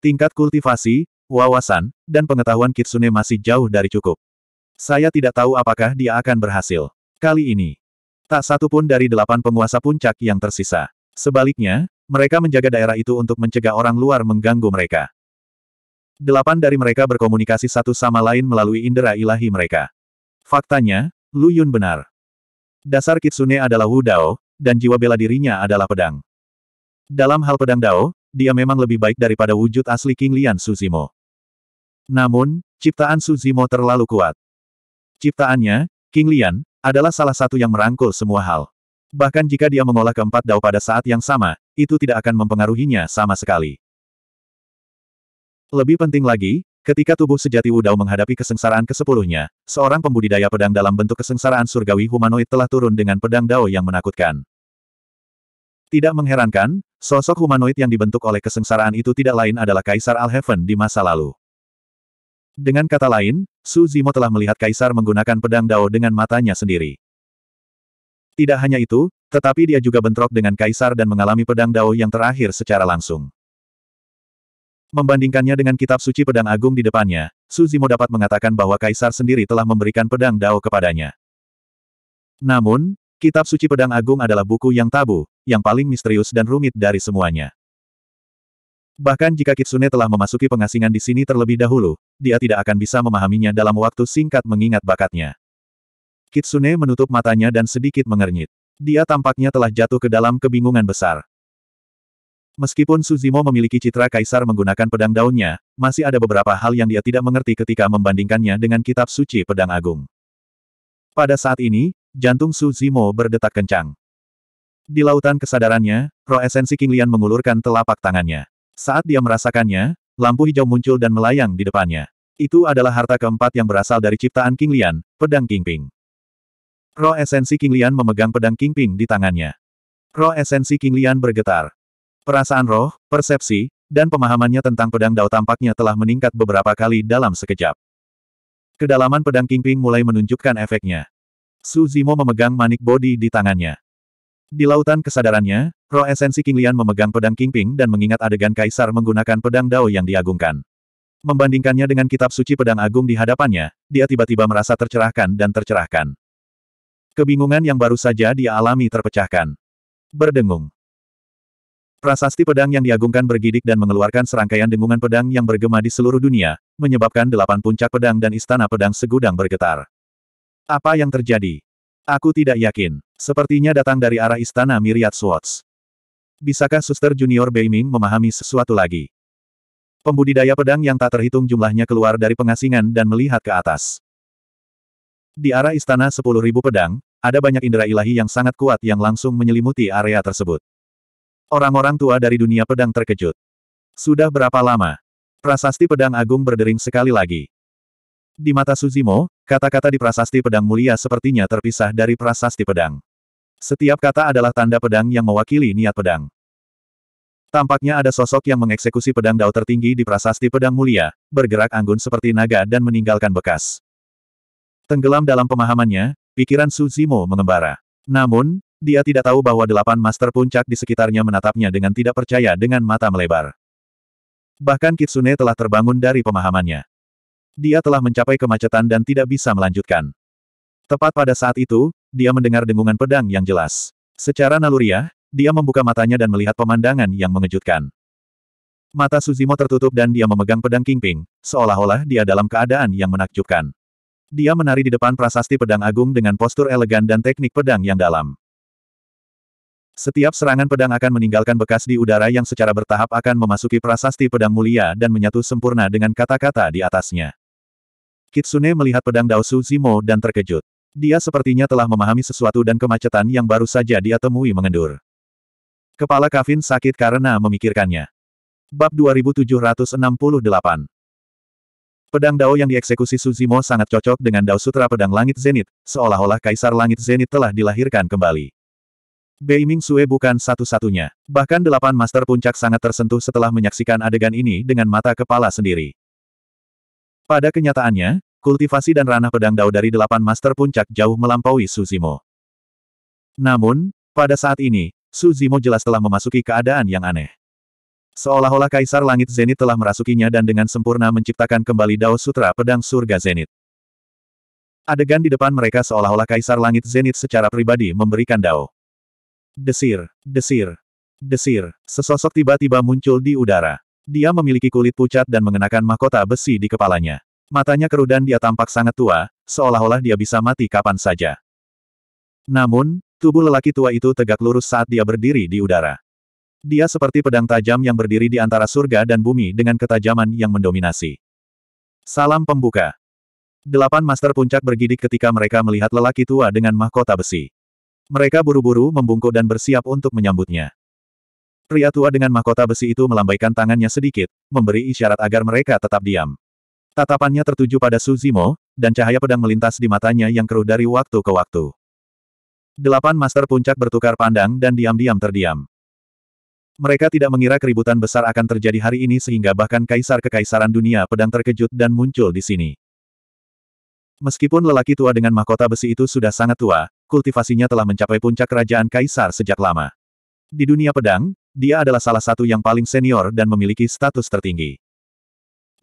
Tingkat kultivasi, wawasan, dan pengetahuan Kitsune masih jauh dari cukup. Saya tidak tahu apakah dia akan berhasil. Kali ini. Tak satu pun dari delapan penguasa puncak yang tersisa. Sebaliknya, mereka menjaga daerah itu untuk mencegah orang luar mengganggu mereka. Delapan dari mereka berkomunikasi satu sama lain melalui indera ilahi mereka. Faktanya, Lu Yun benar. Dasar Kitsune adalah Wu Dao, dan jiwa bela dirinya adalah pedang. Dalam hal pedang Dao, dia memang lebih baik daripada wujud asli King Lian Suzimo. Namun, ciptaan Suzimo terlalu kuat. Ciptaannya, King Lian, adalah salah satu yang merangkul semua hal. Bahkan jika dia mengolah keempat dao pada saat yang sama, itu tidak akan mempengaruhinya sama sekali. Lebih penting lagi, ketika tubuh sejati Wudao menghadapi kesengsaraan kesepuluhnya, seorang pembudidaya pedang dalam bentuk kesengsaraan surgawi humanoid telah turun dengan pedang dao yang menakutkan. Tidak mengherankan, sosok humanoid yang dibentuk oleh kesengsaraan itu tidak lain adalah Kaisar Alheaven di masa lalu. Dengan kata lain, Su Zimo telah melihat Kaisar menggunakan pedang Dao dengan matanya sendiri. Tidak hanya itu, tetapi dia juga bentrok dengan kaisar dan mengalami pedang Dao yang terakhir secara langsung. Membandingkannya dengan kitab suci pedang agung di depannya, Suzimo dapat mengatakan bahwa kaisar sendiri telah memberikan pedang Dao kepadanya. Namun, kitab suci pedang agung adalah buku yang tabu, yang paling misterius dan rumit dari semuanya. Bahkan jika Kitsune telah memasuki pengasingan di sini terlebih dahulu, dia tidak akan bisa memahaminya dalam waktu singkat mengingat bakatnya. Kitsune menutup matanya dan sedikit mengernyit. Dia tampaknya telah jatuh ke dalam kebingungan besar. Meskipun Suzimo memiliki citra kaisar menggunakan pedang daunnya, masih ada beberapa hal yang dia tidak mengerti ketika membandingkannya dengan kitab suci pedang agung. Pada saat ini, jantung Suzimo berdetak kencang. Di lautan kesadarannya, roh esensi Kinglian mengulurkan telapak tangannya. Saat dia merasakannya, lampu hijau muncul dan melayang di depannya. Itu adalah harta keempat yang berasal dari ciptaan Kinglian, pedang Kingping. Roh esensi King Lian memegang pedang King Ping di tangannya. Roh esensi King Lian bergetar. Perasaan roh, persepsi, dan pemahamannya tentang pedang Dao tampaknya telah meningkat beberapa kali dalam sekejap. Kedalaman pedang King Ping mulai menunjukkan efeknya. Su Zimo memegang manik bodi di tangannya. Di lautan kesadarannya, roh esensi King Lian memegang pedang King Ping dan mengingat adegan kaisar menggunakan pedang Dao yang diagungkan. Membandingkannya dengan kitab suci pedang agung di hadapannya, dia tiba-tiba merasa tercerahkan dan tercerahkan. Kebingungan yang baru saja dia alami terpecahkan. Berdengung. Prasasti pedang yang diagungkan bergidik dan mengeluarkan serangkaian dengungan pedang yang bergema di seluruh dunia, menyebabkan delapan puncak pedang dan istana pedang segudang bergetar. Apa yang terjadi? Aku tidak yakin. Sepertinya datang dari arah istana Myriad Swords. Bisakah suster junior Beiming memahami sesuatu lagi? Pembudidaya pedang yang tak terhitung jumlahnya keluar dari pengasingan dan melihat ke atas. Di arah istana sepuluh ribu pedang, ada banyak indera ilahi yang sangat kuat yang langsung menyelimuti area tersebut. Orang-orang tua dari dunia pedang terkejut. Sudah berapa lama? Prasasti pedang agung berdering sekali lagi. Di mata Suzimo, kata-kata di prasasti pedang mulia sepertinya terpisah dari prasasti pedang. Setiap kata adalah tanda pedang yang mewakili niat pedang. Tampaknya ada sosok yang mengeksekusi pedang dao tertinggi di prasasti pedang mulia, bergerak anggun seperti naga dan meninggalkan bekas. Tenggelam dalam pemahamannya, pikiran Su Zimo mengembara. Namun, dia tidak tahu bahwa delapan master puncak di sekitarnya menatapnya dengan tidak percaya dengan mata melebar. Bahkan Kitsune telah terbangun dari pemahamannya. Dia telah mencapai kemacetan dan tidak bisa melanjutkan. Tepat pada saat itu, dia mendengar dengungan pedang yang jelas. Secara naluriah, dia membuka matanya dan melihat pemandangan yang mengejutkan. Mata Suzimo tertutup dan dia memegang pedang Kingping, seolah-olah dia dalam keadaan yang menakjubkan. Dia menari di depan prasasti pedang agung dengan postur elegan dan teknik pedang yang dalam. Setiap serangan pedang akan meninggalkan bekas di udara yang secara bertahap akan memasuki prasasti pedang mulia dan menyatu sempurna dengan kata-kata di atasnya. Kitsune melihat pedang Daosu Zimo dan terkejut. Dia sepertinya telah memahami sesuatu dan kemacetan yang baru saja dia temui mengendur. Kepala Kavin sakit karena memikirkannya. Bab 2768 Pedang Dao yang dieksekusi Suzimo sangat cocok dengan Dao Sutra Pedang Langit Zenit, seolah-olah Kaisar Langit Zenit telah dilahirkan kembali. Beiming Sue bukan satu-satunya. Bahkan delapan master puncak sangat tersentuh setelah menyaksikan adegan ini dengan mata kepala sendiri. Pada kenyataannya, kultivasi dan ranah pedang Dao dari delapan master puncak jauh melampaui Suzimo. Namun, pada saat ini, Suzimo jelas telah memasuki keadaan yang aneh. Seolah-olah Kaisar Langit Zenit telah merasukinya dan dengan sempurna menciptakan kembali Dao Sutra Pedang Surga Zenit. Adegan di depan mereka seolah-olah Kaisar Langit Zenit secara pribadi memberikan Dao. Desir, desir, desir, sesosok tiba-tiba muncul di udara. Dia memiliki kulit pucat dan mengenakan mahkota besi di kepalanya. Matanya keruh dan dia tampak sangat tua, seolah-olah dia bisa mati kapan saja. Namun, tubuh lelaki tua itu tegak lurus saat dia berdiri di udara. Dia seperti pedang tajam yang berdiri di antara surga dan bumi dengan ketajaman yang mendominasi. Salam pembuka. Delapan master puncak bergidik ketika mereka melihat lelaki tua dengan mahkota besi. Mereka buru-buru membungkuk dan bersiap untuk menyambutnya. Pria tua dengan mahkota besi itu melambaikan tangannya sedikit, memberi isyarat agar mereka tetap diam. Tatapannya tertuju pada Suzimo, dan cahaya pedang melintas di matanya yang keruh dari waktu ke waktu. Delapan master puncak bertukar pandang dan diam-diam terdiam. Mereka tidak mengira keributan besar akan terjadi hari ini sehingga bahkan kaisar kekaisaran dunia pedang terkejut dan muncul di sini. Meskipun lelaki tua dengan mahkota besi itu sudah sangat tua, kultivasinya telah mencapai puncak kerajaan kaisar sejak lama. Di dunia pedang, dia adalah salah satu yang paling senior dan memiliki status tertinggi.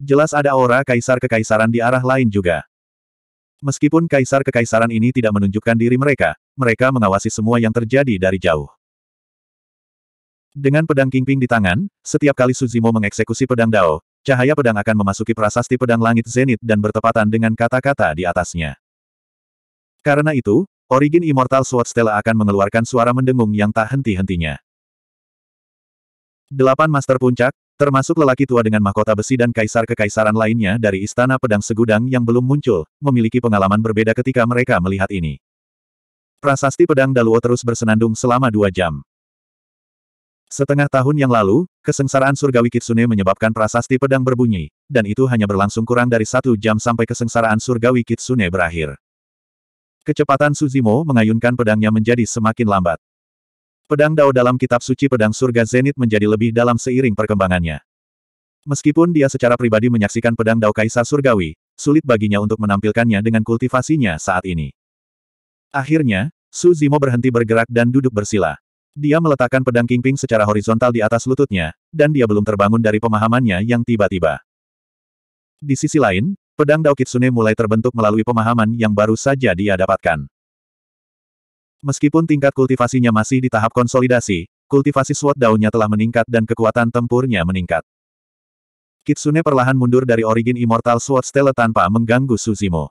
Jelas ada aura kaisar kekaisaran di arah lain juga. Meskipun kaisar kekaisaran ini tidak menunjukkan diri mereka, mereka mengawasi semua yang terjadi dari jauh. Dengan pedang Kingping di tangan, setiap kali Suzimo mengeksekusi pedang Dao, cahaya pedang akan memasuki prasasti pedang langit zenit dan bertepatan dengan kata-kata di atasnya. Karena itu, Origin Immortal Sword Stella akan mengeluarkan suara mendengung yang tak henti-hentinya. Delapan Master Puncak, termasuk lelaki tua dengan mahkota besi dan kaisar kekaisaran lainnya dari Istana Pedang Segudang yang belum muncul, memiliki pengalaman berbeda ketika mereka melihat ini. Prasasti Pedang Daluo terus bersenandung selama dua jam. Setengah tahun yang lalu, kesengsaraan surgawi Kitsune menyebabkan prasasti pedang berbunyi, dan itu hanya berlangsung kurang dari satu jam sampai kesengsaraan surgawi Kitsune berakhir. Kecepatan Suzimo mengayunkan pedangnya menjadi semakin lambat. Pedang Dao dalam kitab suci pedang surga Zenit menjadi lebih dalam seiring perkembangannya. Meskipun dia secara pribadi menyaksikan pedang Dao Kaisar Surgawi, sulit baginya untuk menampilkannya dengan kultivasinya saat ini. Akhirnya, Suzimo berhenti bergerak dan duduk bersila. Dia meletakkan pedang Kingping secara horizontal di atas lututnya, dan dia belum terbangun dari pemahamannya yang tiba-tiba. Di sisi lain, pedang Dao Kitsune mulai terbentuk melalui pemahaman yang baru saja dia dapatkan. Meskipun tingkat kultivasinya masih di tahap konsolidasi, kultivasi SWOT Daunnya telah meningkat dan kekuatan tempurnya meningkat. Kitsune perlahan mundur dari origin Immortal Sword Stella tanpa mengganggu Suzimo.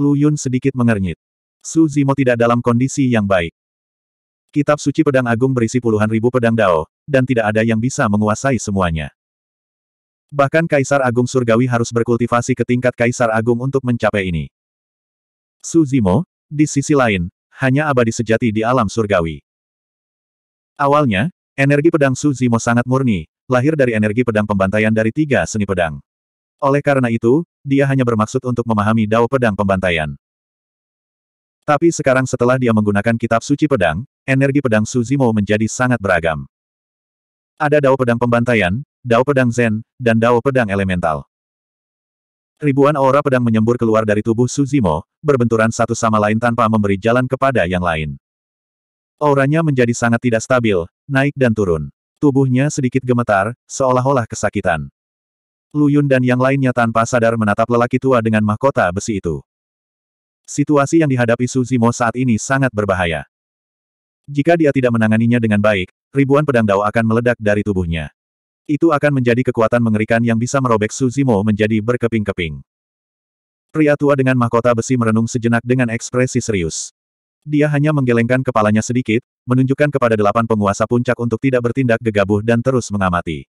Lu Yun sedikit mengernyit. Suzimo tidak dalam kondisi yang baik. Kitab suci pedang agung berisi puluhan ribu pedang dao, dan tidak ada yang bisa menguasai semuanya. Bahkan Kaisar Agung Surgawi harus berkultivasi ke tingkat Kaisar Agung untuk mencapai ini. Suzimo, di sisi lain, hanya abadi sejati di alam surgawi. Awalnya, energi pedang Suzimo sangat murni, lahir dari energi pedang pembantaian dari tiga seni pedang. Oleh karena itu, dia hanya bermaksud untuk memahami dao pedang pembantaian. Tapi sekarang setelah dia menggunakan kitab suci pedang, energi pedang Suzimo menjadi sangat beragam. Ada dao pedang pembantaian, dao pedang Zen, dan dao pedang elemental. Ribuan aura pedang menyembur keluar dari tubuh Suzimo, berbenturan satu sama lain tanpa memberi jalan kepada yang lain. Auranya menjadi sangat tidak stabil, naik dan turun. Tubuhnya sedikit gemetar, seolah-olah kesakitan. Lu Yun dan yang lainnya tanpa sadar menatap lelaki tua dengan mahkota besi itu. Situasi yang dihadapi Suzimo saat ini sangat berbahaya. Jika dia tidak menanganinya dengan baik, ribuan pedang dao akan meledak dari tubuhnya. Itu akan menjadi kekuatan mengerikan yang bisa merobek Suzimo menjadi berkeping-keping. Pria tua dengan mahkota besi merenung sejenak dengan ekspresi serius. Dia hanya menggelengkan kepalanya sedikit, menunjukkan kepada delapan penguasa puncak untuk tidak bertindak gegabah dan terus mengamati.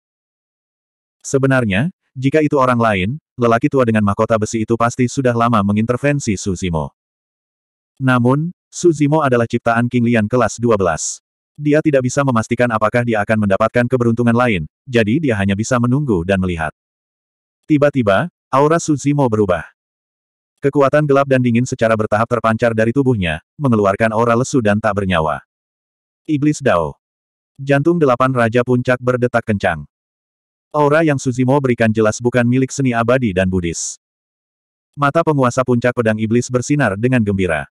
Sebenarnya, jika itu orang lain, lelaki tua dengan mahkota besi itu pasti sudah lama mengintervensi Suzimo. Namun, Suzimo adalah ciptaan King Lian kelas 12. Dia tidak bisa memastikan apakah dia akan mendapatkan keberuntungan lain, jadi dia hanya bisa menunggu dan melihat. Tiba-tiba, aura Suzimo berubah. Kekuatan gelap dan dingin secara bertahap terpancar dari tubuhnya, mengeluarkan aura lesu dan tak bernyawa. Iblis Dao. Jantung delapan Raja Puncak berdetak kencang. Aura yang Suzimo berikan jelas bukan milik seni abadi dan Buddhis. Mata penguasa puncak pedang iblis bersinar dengan gembira.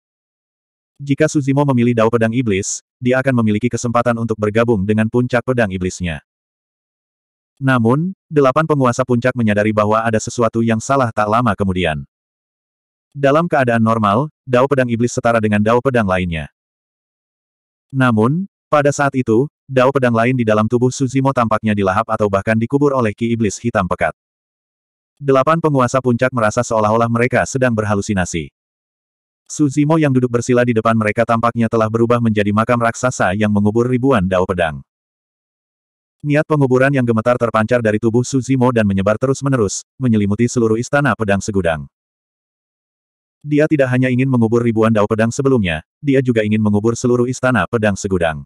Jika Suzimo memilih Dao Pedang Iblis, dia akan memiliki kesempatan untuk bergabung dengan puncak pedang iblisnya. Namun, delapan penguasa puncak menyadari bahwa ada sesuatu yang salah tak lama kemudian. Dalam keadaan normal, Dao Pedang Iblis setara dengan Dao Pedang lainnya. Namun, pada saat itu, Dao pedang lain di dalam tubuh Suzimo tampaknya dilahap atau bahkan dikubur oleh ki iblis hitam pekat. Delapan penguasa puncak merasa seolah-olah mereka sedang berhalusinasi. Suzimo yang duduk bersila di depan mereka tampaknya telah berubah menjadi makam raksasa yang mengubur ribuan dao pedang. Niat penguburan yang gemetar terpancar dari tubuh Suzimo dan menyebar terus-menerus, menyelimuti seluruh istana pedang segudang. Dia tidak hanya ingin mengubur ribuan dao pedang sebelumnya, dia juga ingin mengubur seluruh istana pedang segudang.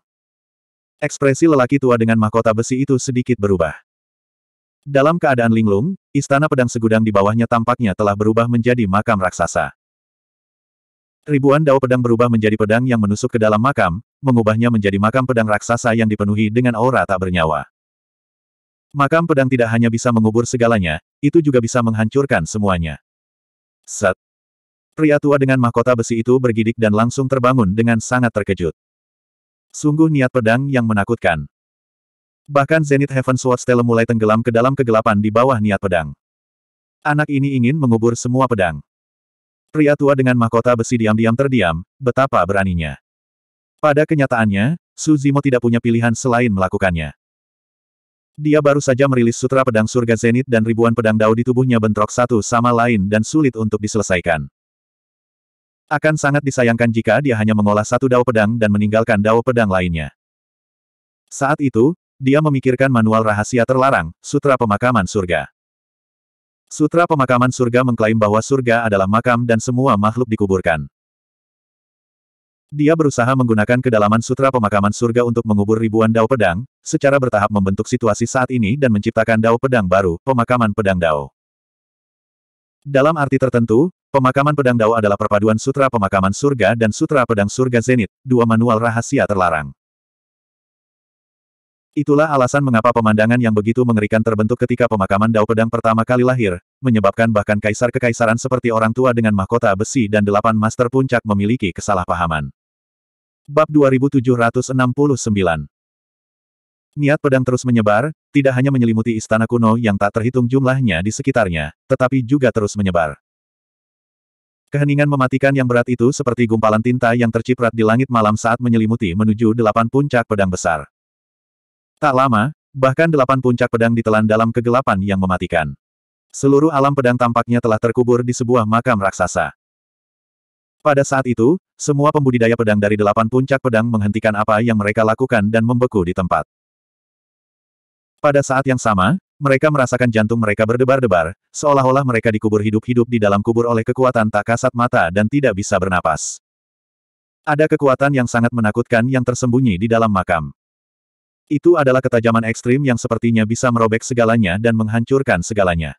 Ekspresi lelaki tua dengan mahkota besi itu sedikit berubah. Dalam keadaan linglung, istana pedang segudang di bawahnya tampaknya telah berubah menjadi makam raksasa. Ribuan dao pedang berubah menjadi pedang yang menusuk ke dalam makam, mengubahnya menjadi makam pedang raksasa yang dipenuhi dengan aura tak bernyawa. Makam pedang tidak hanya bisa mengubur segalanya, itu juga bisa menghancurkan semuanya. Set. Pria tua dengan mahkota besi itu bergidik dan langsung terbangun dengan sangat terkejut. Sungguh niat pedang yang menakutkan. Bahkan Zenith Heaven Sword Stella mulai tenggelam ke dalam kegelapan di bawah niat pedang. Anak ini ingin mengubur semua pedang. Pria tua dengan mahkota besi diam-diam terdiam, betapa beraninya. Pada kenyataannya, Suzimo tidak punya pilihan selain melakukannya. Dia baru saja merilis sutra pedang surga zenit dan ribuan pedang dao di tubuhnya bentrok satu sama lain dan sulit untuk diselesaikan. Akan sangat disayangkan jika dia hanya mengolah satu dao pedang dan meninggalkan dao pedang lainnya. Saat itu, dia memikirkan manual rahasia terlarang, Sutra Pemakaman Surga. Sutra Pemakaman Surga mengklaim bahwa surga adalah makam dan semua makhluk dikuburkan. Dia berusaha menggunakan kedalaman Sutra Pemakaman Surga untuk mengubur ribuan dao pedang, secara bertahap membentuk situasi saat ini dan menciptakan dao pedang baru, pemakaman pedang dao. Dalam arti tertentu, pemakaman pedang dao adalah perpaduan Sutra Pemakaman Surga dan Sutra Pedang Surga Zenit, dua manual rahasia terlarang. Itulah alasan mengapa pemandangan yang begitu mengerikan terbentuk ketika pemakaman Dao Pedang pertama kali lahir, menyebabkan bahkan kaisar kekaisaran seperti orang tua dengan mahkota besi dan delapan master puncak memiliki kesalahpahaman. Bab 2769 Niat pedang terus menyebar, tidak hanya menyelimuti istana kuno yang tak terhitung jumlahnya di sekitarnya, tetapi juga terus menyebar. Keheningan mematikan yang berat itu seperti gumpalan tinta yang terciprat di langit malam saat menyelimuti menuju delapan puncak pedang besar. Tak lama, bahkan delapan puncak pedang ditelan dalam kegelapan yang mematikan. Seluruh alam pedang tampaknya telah terkubur di sebuah makam raksasa. Pada saat itu, semua pembudidaya pedang dari delapan puncak pedang menghentikan apa yang mereka lakukan dan membeku di tempat. Pada saat yang sama, mereka merasakan jantung mereka berdebar-debar, seolah-olah mereka dikubur hidup-hidup di dalam kubur oleh kekuatan tak kasat mata dan tidak bisa bernapas. Ada kekuatan yang sangat menakutkan yang tersembunyi di dalam makam. Itu adalah ketajaman ekstrim yang sepertinya bisa merobek segalanya dan menghancurkan segalanya.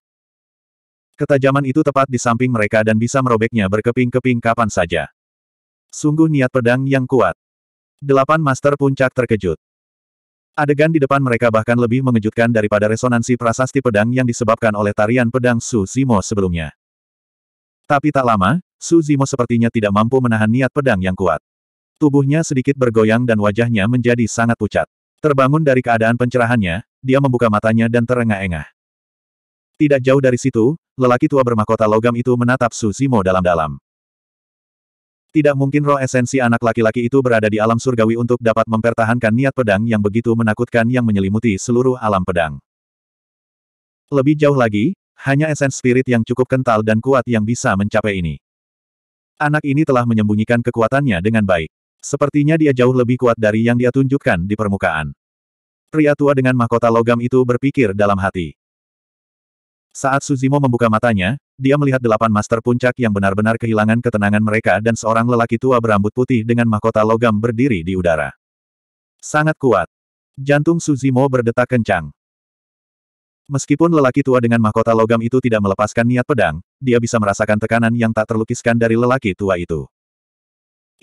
Ketajaman itu tepat di samping mereka dan bisa merobeknya berkeping-keping kapan saja. Sungguh niat pedang yang kuat. Delapan Master Puncak terkejut. Adegan di depan mereka bahkan lebih mengejutkan daripada resonansi prasasti pedang yang disebabkan oleh tarian pedang Su Zimo sebelumnya. Tapi tak lama, Su Zimo sepertinya tidak mampu menahan niat pedang yang kuat. Tubuhnya sedikit bergoyang dan wajahnya menjadi sangat pucat. Terbangun dari keadaan pencerahannya, dia membuka matanya dan terengah-engah. Tidak jauh dari situ, lelaki tua bermahkota logam itu menatap Su dalam-dalam. Tidak mungkin roh esensi anak laki-laki itu berada di alam surgawi untuk dapat mempertahankan niat pedang yang begitu menakutkan yang menyelimuti seluruh alam pedang. Lebih jauh lagi, hanya esens spirit yang cukup kental dan kuat yang bisa mencapai ini. Anak ini telah menyembunyikan kekuatannya dengan baik. Sepertinya dia jauh lebih kuat dari yang dia tunjukkan di permukaan. Pria tua dengan mahkota logam itu berpikir dalam hati. Saat Suzimo membuka matanya, dia melihat delapan master puncak yang benar-benar kehilangan ketenangan mereka dan seorang lelaki tua berambut putih dengan mahkota logam berdiri di udara. Sangat kuat. Jantung Suzimo berdetak kencang. Meskipun lelaki tua dengan mahkota logam itu tidak melepaskan niat pedang, dia bisa merasakan tekanan yang tak terlukiskan dari lelaki tua itu.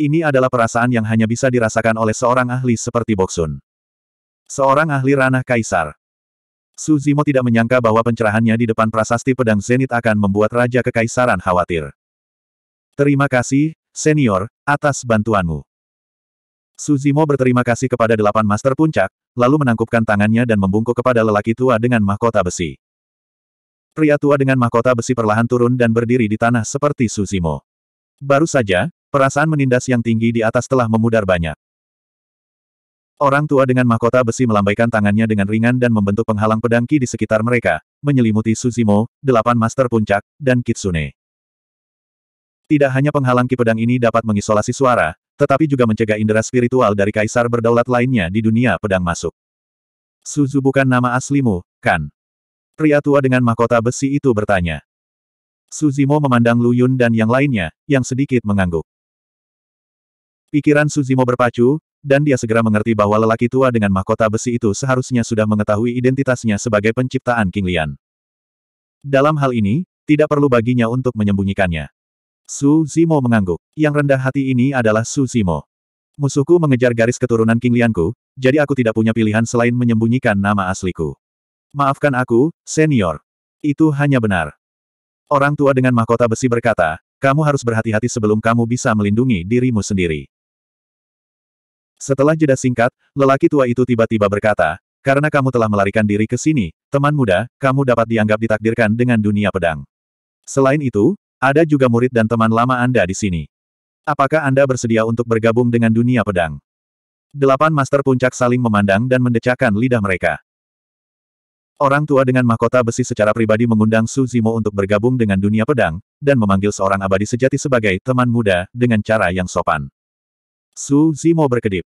Ini adalah perasaan yang hanya bisa dirasakan oleh seorang ahli seperti Boksun. Seorang ahli ranah kaisar. Suzimo tidak menyangka bahwa pencerahannya di depan prasasti pedang Zenit akan membuat Raja Kekaisaran khawatir. Terima kasih, senior, atas bantuanmu. Suzimo berterima kasih kepada delapan master puncak, lalu menangkupkan tangannya dan membungkuk kepada lelaki tua dengan mahkota besi. Pria tua dengan mahkota besi perlahan turun dan berdiri di tanah seperti Suzimo. Baru saja, Perasaan menindas yang tinggi di atas telah memudar banyak. Orang tua dengan mahkota besi melambaikan tangannya dengan ringan dan membentuk penghalang pedang ki di sekitar mereka, menyelimuti Suzimo, delapan master puncak, dan Kitsune. Tidak hanya penghalang ki pedang ini dapat mengisolasi suara, tetapi juga mencegah indera spiritual dari kaisar berdaulat lainnya di dunia pedang masuk. Suzu bukan nama aslimu, kan? Pria tua dengan mahkota besi itu bertanya. Suzimo memandang Lu Yun dan yang lainnya, yang sedikit mengangguk. Pikiran Suzimo berpacu, dan dia segera mengerti bahwa lelaki tua dengan mahkota besi itu seharusnya sudah mengetahui identitasnya sebagai penciptaan King Lian. Dalam hal ini, tidak perlu baginya untuk menyembunyikannya. Su Zimo mengangguk. Yang rendah hati ini adalah Su Zimo. Musuhku mengejar garis keturunan King Lianku, jadi aku tidak punya pilihan selain menyembunyikan nama asliku. Maafkan aku, senior. Itu hanya benar. Orang tua dengan mahkota besi berkata, kamu harus berhati-hati sebelum kamu bisa melindungi dirimu sendiri. Setelah jeda singkat, lelaki tua itu tiba-tiba berkata, karena kamu telah melarikan diri ke sini, teman muda, kamu dapat dianggap ditakdirkan dengan dunia pedang. Selain itu, ada juga murid dan teman lama Anda di sini. Apakah Anda bersedia untuk bergabung dengan dunia pedang? Delapan master puncak saling memandang dan mendecakkan lidah mereka. Orang tua dengan mahkota besi secara pribadi mengundang Su Zimo untuk bergabung dengan dunia pedang, dan memanggil seorang abadi sejati sebagai teman muda, dengan cara yang sopan. Su Zimo berkedip.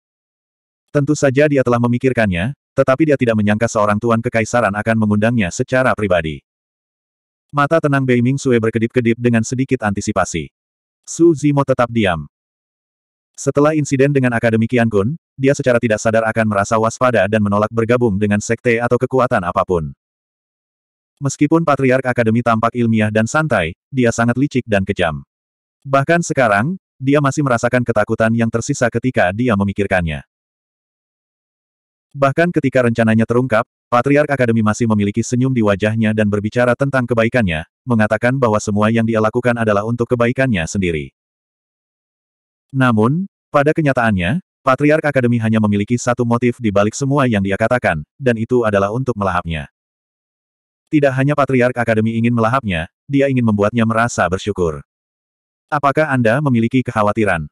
Tentu saja dia telah memikirkannya, tetapi dia tidak menyangka seorang tuan kekaisaran akan mengundangnya secara pribadi. Mata tenang Bei Ming Sue berkedip-kedip dengan sedikit antisipasi. Su Zimo tetap diam. Setelah insiden dengan Akademi Qian Kun, dia secara tidak sadar akan merasa waspada dan menolak bergabung dengan sekte atau kekuatan apapun. Meskipun Patriark Akademi tampak ilmiah dan santai, dia sangat licik dan kejam. Bahkan sekarang, dia masih merasakan ketakutan yang tersisa ketika dia memikirkannya. Bahkan ketika rencananya terungkap, Patriark Akademi masih memiliki senyum di wajahnya dan berbicara tentang kebaikannya, mengatakan bahwa semua yang dia lakukan adalah untuk kebaikannya sendiri. Namun, pada kenyataannya, Patriark Akademi hanya memiliki satu motif di balik semua yang dia katakan, dan itu adalah untuk melahapnya. Tidak hanya Patriark Akademi ingin melahapnya, dia ingin membuatnya merasa bersyukur. Apakah Anda memiliki kekhawatiran?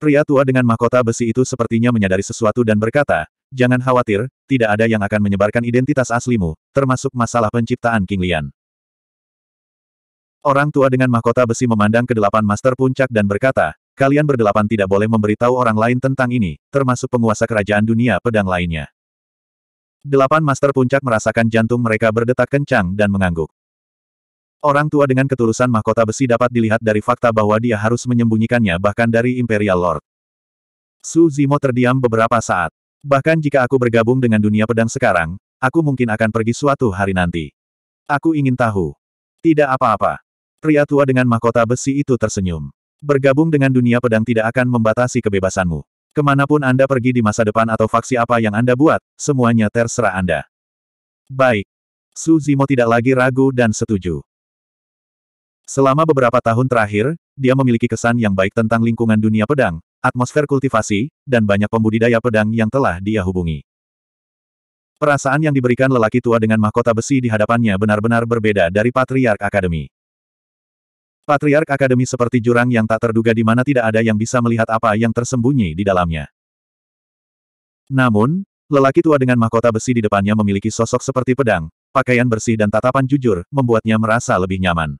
Pria tua dengan mahkota besi itu sepertinya menyadari sesuatu dan berkata, Jangan khawatir, tidak ada yang akan menyebarkan identitas aslimu, termasuk masalah penciptaan King Lian. Orang tua dengan mahkota besi memandang ke delapan master puncak dan berkata, kalian berdelapan tidak boleh memberitahu orang lain tentang ini, termasuk penguasa kerajaan dunia pedang lainnya. Delapan master puncak merasakan jantung mereka berdetak kencang dan mengangguk. Orang tua dengan ketulusan mahkota besi dapat dilihat dari fakta bahwa dia harus menyembunyikannya bahkan dari Imperial Lord. Su Zimo terdiam beberapa saat. Bahkan jika aku bergabung dengan dunia pedang sekarang, aku mungkin akan pergi suatu hari nanti. Aku ingin tahu. Tidak apa-apa. Pria tua dengan mahkota besi itu tersenyum. Bergabung dengan dunia pedang tidak akan membatasi kebebasanmu. Kemanapun Anda pergi di masa depan atau faksi apa yang Anda buat, semuanya terserah Anda. Baik. Su Zimo tidak lagi ragu dan setuju. Selama beberapa tahun terakhir, dia memiliki kesan yang baik tentang lingkungan dunia pedang, atmosfer kultivasi, dan banyak pembudidaya pedang yang telah dia hubungi. Perasaan yang diberikan lelaki tua dengan mahkota besi di hadapannya benar-benar berbeda dari Patriark Akademi. Patriark Akademi seperti jurang yang tak terduga di mana tidak ada yang bisa melihat apa yang tersembunyi di dalamnya. Namun, lelaki tua dengan mahkota besi di depannya memiliki sosok seperti pedang, pakaian bersih dan tatapan jujur, membuatnya merasa lebih nyaman.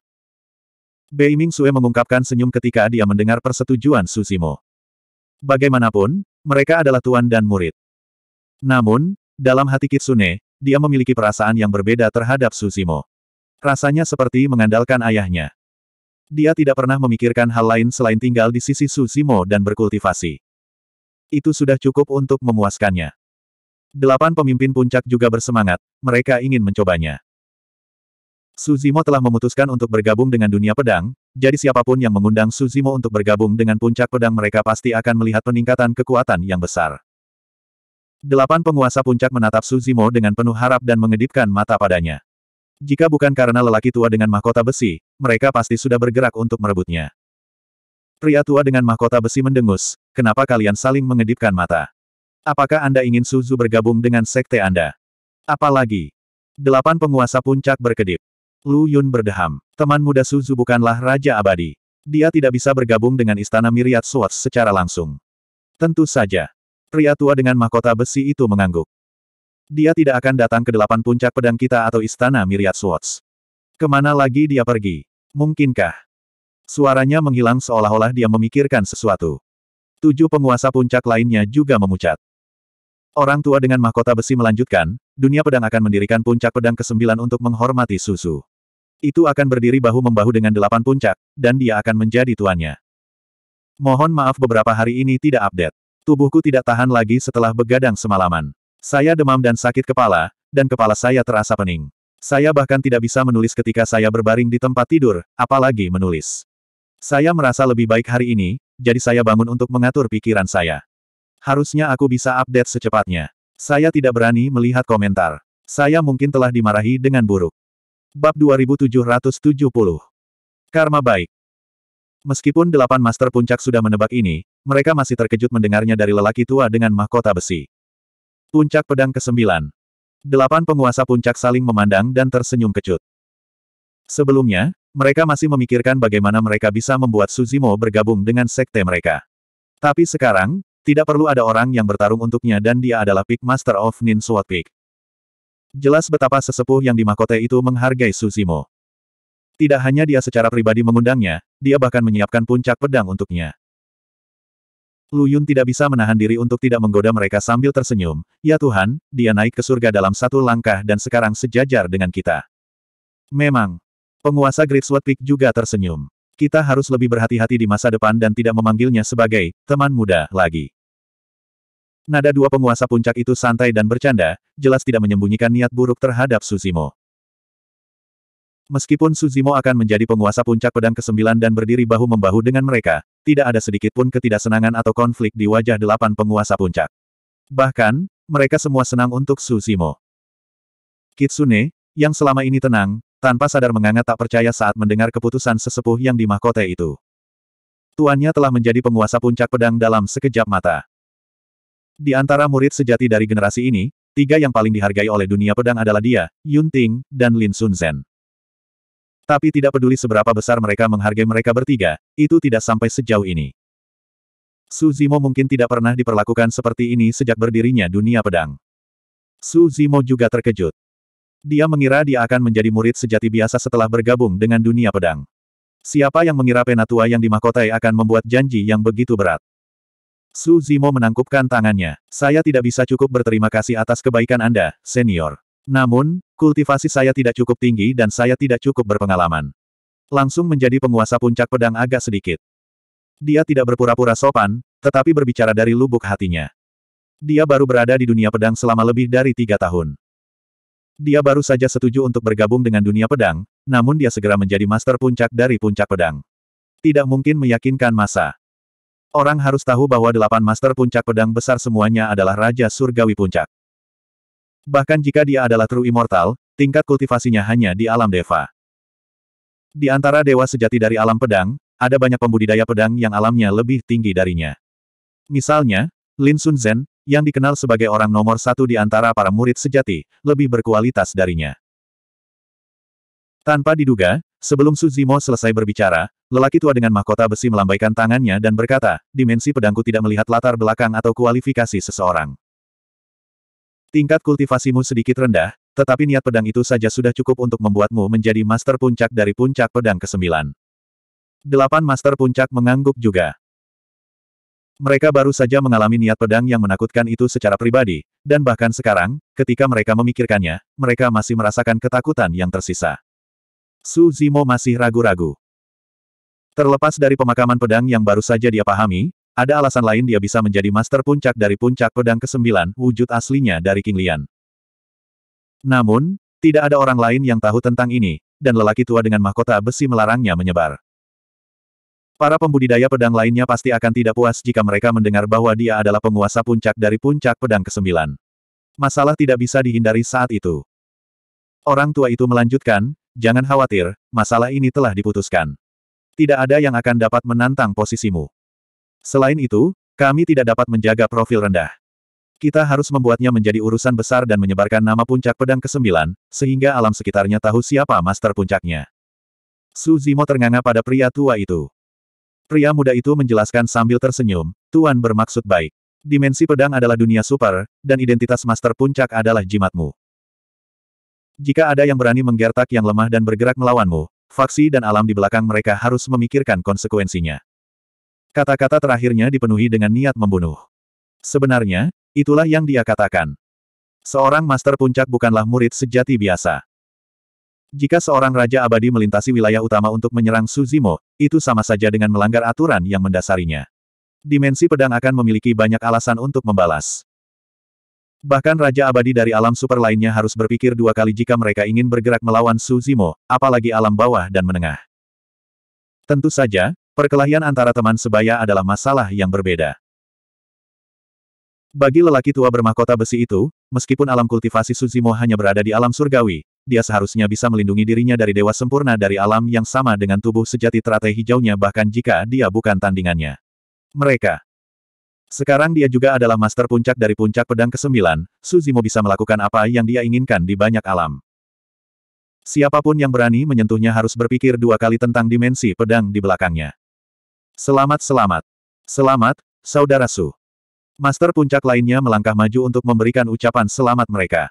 Bei Sue mengungkapkan senyum ketika dia mendengar persetujuan Susimo. Bagaimanapun, mereka adalah tuan dan murid. Namun, dalam hati Kitsune, dia memiliki perasaan yang berbeda terhadap Susimo. Rasanya seperti mengandalkan ayahnya. Dia tidak pernah memikirkan hal lain selain tinggal di sisi Susimo dan berkultivasi. Itu sudah cukup untuk memuaskannya. Delapan pemimpin puncak juga bersemangat, mereka ingin mencobanya. Suzimo telah memutuskan untuk bergabung dengan dunia pedang, jadi siapapun yang mengundang Suzimo untuk bergabung dengan puncak pedang mereka pasti akan melihat peningkatan kekuatan yang besar. Delapan penguasa puncak menatap Suzimo dengan penuh harap dan mengedipkan mata padanya. Jika bukan karena lelaki tua dengan mahkota besi, mereka pasti sudah bergerak untuk merebutnya. Pria tua dengan mahkota besi mendengus, kenapa kalian saling mengedipkan mata? Apakah Anda ingin Suzu bergabung dengan sekte Anda? Apalagi, delapan penguasa puncak berkedip. Lu Yun berdeham. Teman muda Suzu bukanlah Raja Abadi. Dia tidak bisa bergabung dengan Istana Miriat Swords secara langsung. Tentu saja. Pria tua dengan mahkota besi itu mengangguk. Dia tidak akan datang ke delapan puncak pedang kita atau Istana Miriat Swords. Kemana lagi dia pergi? Mungkinkah? Suaranya menghilang seolah-olah dia memikirkan sesuatu. Tujuh penguasa puncak lainnya juga memucat. Orang tua dengan mahkota besi melanjutkan, dunia pedang akan mendirikan puncak pedang ke-9 untuk menghormati Susu itu akan berdiri bahu-membahu dengan delapan puncak, dan dia akan menjadi tuannya. Mohon maaf beberapa hari ini tidak update. Tubuhku tidak tahan lagi setelah begadang semalaman. Saya demam dan sakit kepala, dan kepala saya terasa pening. Saya bahkan tidak bisa menulis ketika saya berbaring di tempat tidur, apalagi menulis. Saya merasa lebih baik hari ini, jadi saya bangun untuk mengatur pikiran saya. Harusnya aku bisa update secepatnya. Saya tidak berani melihat komentar. Saya mungkin telah dimarahi dengan buruk. Bab 2770 Karma Baik Meskipun delapan master puncak sudah menebak ini, mereka masih terkejut mendengarnya dari lelaki tua dengan mahkota besi. Puncak Pedang ke-9 Delapan penguasa puncak saling memandang dan tersenyum kecut. Sebelumnya, mereka masih memikirkan bagaimana mereka bisa membuat Suzimo bergabung dengan sekte mereka. Tapi sekarang, tidak perlu ada orang yang bertarung untuknya dan dia adalah Peak Master of Nin Sword Peak. Jelas betapa sesepuh yang Mahkota itu menghargai Suzimo. Tidak hanya dia secara pribadi mengundangnya, dia bahkan menyiapkan puncak pedang untuknya. Lu Yun tidak bisa menahan diri untuk tidak menggoda mereka sambil tersenyum, Ya Tuhan, dia naik ke surga dalam satu langkah dan sekarang sejajar dengan kita. Memang. Penguasa Great Peak juga tersenyum. Kita harus lebih berhati-hati di masa depan dan tidak memanggilnya sebagai teman muda lagi. Nada dua penguasa puncak itu santai dan bercanda, jelas tidak menyembunyikan niat buruk terhadap Suzimo. Meskipun Suzimo akan menjadi penguasa puncak pedang ke-9 dan berdiri bahu-membahu dengan mereka, tidak ada sedikit pun ketidaksenangan atau konflik di wajah delapan penguasa puncak. Bahkan, mereka semua senang untuk Suzimo. Kitsune, yang selama ini tenang, tanpa sadar menganga tak percaya saat mendengar keputusan sesepuh yang di mahkota itu. Tuannya telah menjadi penguasa puncak pedang dalam sekejap mata. Di antara murid sejati dari generasi ini, tiga yang paling dihargai oleh dunia pedang adalah dia, Yun Ting, dan Lin Sun Zhen. Tapi tidak peduli seberapa besar mereka menghargai mereka bertiga, itu tidak sampai sejauh ini. Su Zimo mungkin tidak pernah diperlakukan seperti ini sejak berdirinya dunia pedang. Su Zimo juga terkejut. Dia mengira dia akan menjadi murid sejati biasa setelah bergabung dengan dunia pedang. Siapa yang mengira penatua yang dimahkotai akan membuat janji yang begitu berat? Su Zimo menangkupkan tangannya. Saya tidak bisa cukup berterima kasih atas kebaikan Anda, senior. Namun, kultivasi saya tidak cukup tinggi dan saya tidak cukup berpengalaman. Langsung menjadi penguasa puncak pedang agak sedikit. Dia tidak berpura-pura sopan, tetapi berbicara dari lubuk hatinya. Dia baru berada di dunia pedang selama lebih dari tiga tahun. Dia baru saja setuju untuk bergabung dengan dunia pedang, namun dia segera menjadi master puncak dari puncak pedang. Tidak mungkin meyakinkan masa. Orang harus tahu bahwa delapan master puncak pedang besar semuanya adalah Raja Surgawi Puncak. Bahkan jika dia adalah True Immortal, tingkat kultivasinya hanya di alam Deva. Di antara dewa sejati dari alam pedang, ada banyak pembudidaya pedang yang alamnya lebih tinggi darinya. Misalnya, Lin Sun Zhen, yang dikenal sebagai orang nomor satu di antara para murid sejati, lebih berkualitas darinya. Tanpa diduga, Sebelum Suzimo selesai berbicara, lelaki tua dengan mahkota besi melambaikan tangannya dan berkata, dimensi pedangku tidak melihat latar belakang atau kualifikasi seseorang. Tingkat kultivasimu sedikit rendah, tetapi niat pedang itu saja sudah cukup untuk membuatmu menjadi master puncak dari puncak pedang ke-9. Delapan master puncak mengangguk juga. Mereka baru saja mengalami niat pedang yang menakutkan itu secara pribadi, dan bahkan sekarang, ketika mereka memikirkannya, mereka masih merasakan ketakutan yang tersisa. Su Zimo masih ragu-ragu. Terlepas dari pemakaman pedang yang baru saja dia pahami, ada alasan lain dia bisa menjadi master puncak dari puncak pedang ke-9, wujud aslinya dari King Lian. Namun, tidak ada orang lain yang tahu tentang ini, dan lelaki tua dengan mahkota besi melarangnya menyebar. Para pembudidaya pedang lainnya pasti akan tidak puas jika mereka mendengar bahwa dia adalah penguasa puncak dari puncak pedang ke-9. Masalah tidak bisa dihindari saat itu. Orang tua itu melanjutkan, jangan khawatir, masalah ini telah diputuskan. Tidak ada yang akan dapat menantang posisimu. Selain itu, kami tidak dapat menjaga profil rendah. Kita harus membuatnya menjadi urusan besar dan menyebarkan nama puncak pedang ke-9, sehingga alam sekitarnya tahu siapa master puncaknya. Su Zimo ternganga pada pria tua itu. Pria muda itu menjelaskan sambil tersenyum, Tuan bermaksud baik. Dimensi pedang adalah dunia super, dan identitas master puncak adalah jimatmu. Jika ada yang berani menggertak yang lemah dan bergerak melawanmu, faksi dan alam di belakang mereka harus memikirkan konsekuensinya. Kata-kata terakhirnya dipenuhi dengan niat membunuh. Sebenarnya, itulah yang dia katakan. Seorang master puncak bukanlah murid sejati biasa. Jika seorang raja abadi melintasi wilayah utama untuk menyerang Suzimo, itu sama saja dengan melanggar aturan yang mendasarinya. Dimensi pedang akan memiliki banyak alasan untuk membalas. Bahkan Raja Abadi dari alam super lainnya harus berpikir dua kali jika mereka ingin bergerak melawan Su Zimo, apalagi alam bawah dan menengah. Tentu saja, perkelahian antara teman sebaya adalah masalah yang berbeda. Bagi lelaki tua bermahkota besi itu, meskipun alam kultivasi Suzimo hanya berada di alam surgawi, dia seharusnya bisa melindungi dirinya dari dewa sempurna dari alam yang sama dengan tubuh sejati teratai hijaunya bahkan jika dia bukan tandingannya. Mereka sekarang dia juga adalah master puncak dari puncak pedang ke-9, Suzimo bisa melakukan apa yang dia inginkan di banyak alam. Siapapun yang berani menyentuhnya harus berpikir dua kali tentang dimensi pedang di belakangnya. Selamat selamat. Selamat, Saudara Su. Master puncak lainnya melangkah maju untuk memberikan ucapan selamat mereka.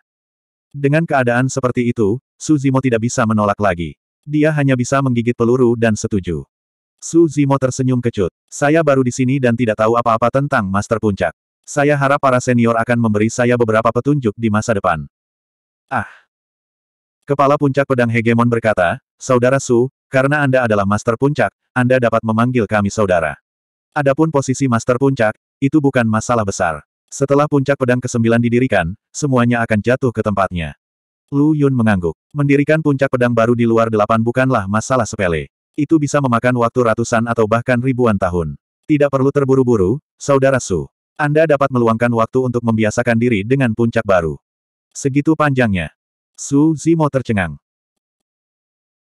Dengan keadaan seperti itu, Suzimo tidak bisa menolak lagi. Dia hanya bisa menggigit peluru dan setuju. Suzimo tersenyum kecut. Saya baru di sini dan tidak tahu apa-apa tentang Master Puncak. Saya harap para senior akan memberi saya beberapa petunjuk di masa depan. Ah. Kepala Puncak Pedang Hegemon berkata, Saudara Su, karena Anda adalah Master Puncak, Anda dapat memanggil kami saudara. Adapun posisi Master Puncak, itu bukan masalah besar. Setelah Puncak Pedang ke-9 didirikan, semuanya akan jatuh ke tempatnya. Lu Yun mengangguk. Mendirikan Puncak Pedang baru di luar delapan bukanlah masalah sepele. Itu bisa memakan waktu ratusan atau bahkan ribuan tahun. Tidak perlu terburu-buru, Saudara Su. Anda dapat meluangkan waktu untuk membiasakan diri dengan puncak baru. Segitu panjangnya. Su Zimo tercengang.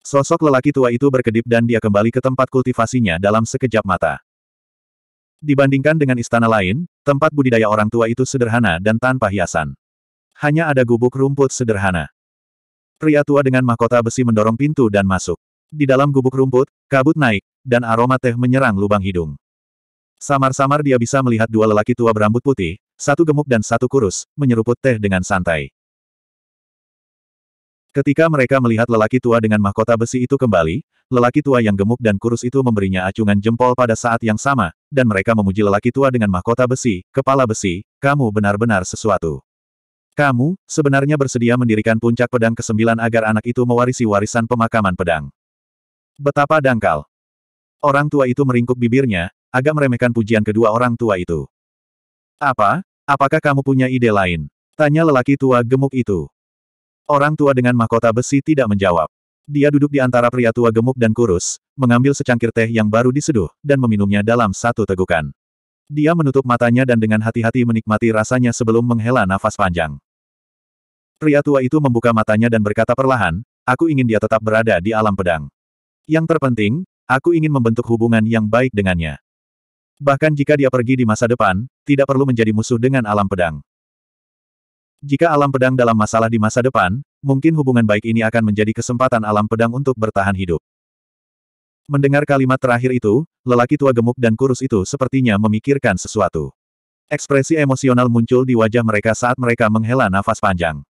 Sosok lelaki tua itu berkedip dan dia kembali ke tempat kultivasinya dalam sekejap mata. Dibandingkan dengan istana lain, tempat budidaya orang tua itu sederhana dan tanpa hiasan. Hanya ada gubuk rumput sederhana. Pria tua dengan mahkota besi mendorong pintu dan masuk. Di dalam gubuk rumput, kabut naik, dan aroma teh menyerang lubang hidung. Samar-samar dia bisa melihat dua lelaki tua berambut putih, satu gemuk dan satu kurus, menyeruput teh dengan santai. Ketika mereka melihat lelaki tua dengan mahkota besi itu kembali, lelaki tua yang gemuk dan kurus itu memberinya acungan jempol pada saat yang sama, dan mereka memuji lelaki tua dengan mahkota besi, kepala besi, kamu benar-benar sesuatu. Kamu, sebenarnya bersedia mendirikan puncak pedang ke-9 agar anak itu mewarisi warisan pemakaman pedang. Betapa dangkal. Orang tua itu meringkuk bibirnya, agak meremehkan pujian kedua orang tua itu. Apa? Apakah kamu punya ide lain? Tanya lelaki tua gemuk itu. Orang tua dengan mahkota besi tidak menjawab. Dia duduk di antara pria tua gemuk dan kurus, mengambil secangkir teh yang baru diseduh, dan meminumnya dalam satu tegukan. Dia menutup matanya dan dengan hati-hati menikmati rasanya sebelum menghela nafas panjang. Pria tua itu membuka matanya dan berkata perlahan, aku ingin dia tetap berada di alam pedang. Yang terpenting, aku ingin membentuk hubungan yang baik dengannya. Bahkan jika dia pergi di masa depan, tidak perlu menjadi musuh dengan alam pedang. Jika alam pedang dalam masalah di masa depan, mungkin hubungan baik ini akan menjadi kesempatan alam pedang untuk bertahan hidup. Mendengar kalimat terakhir itu, lelaki tua gemuk dan kurus itu sepertinya memikirkan sesuatu. Ekspresi emosional muncul di wajah mereka saat mereka menghela nafas panjang.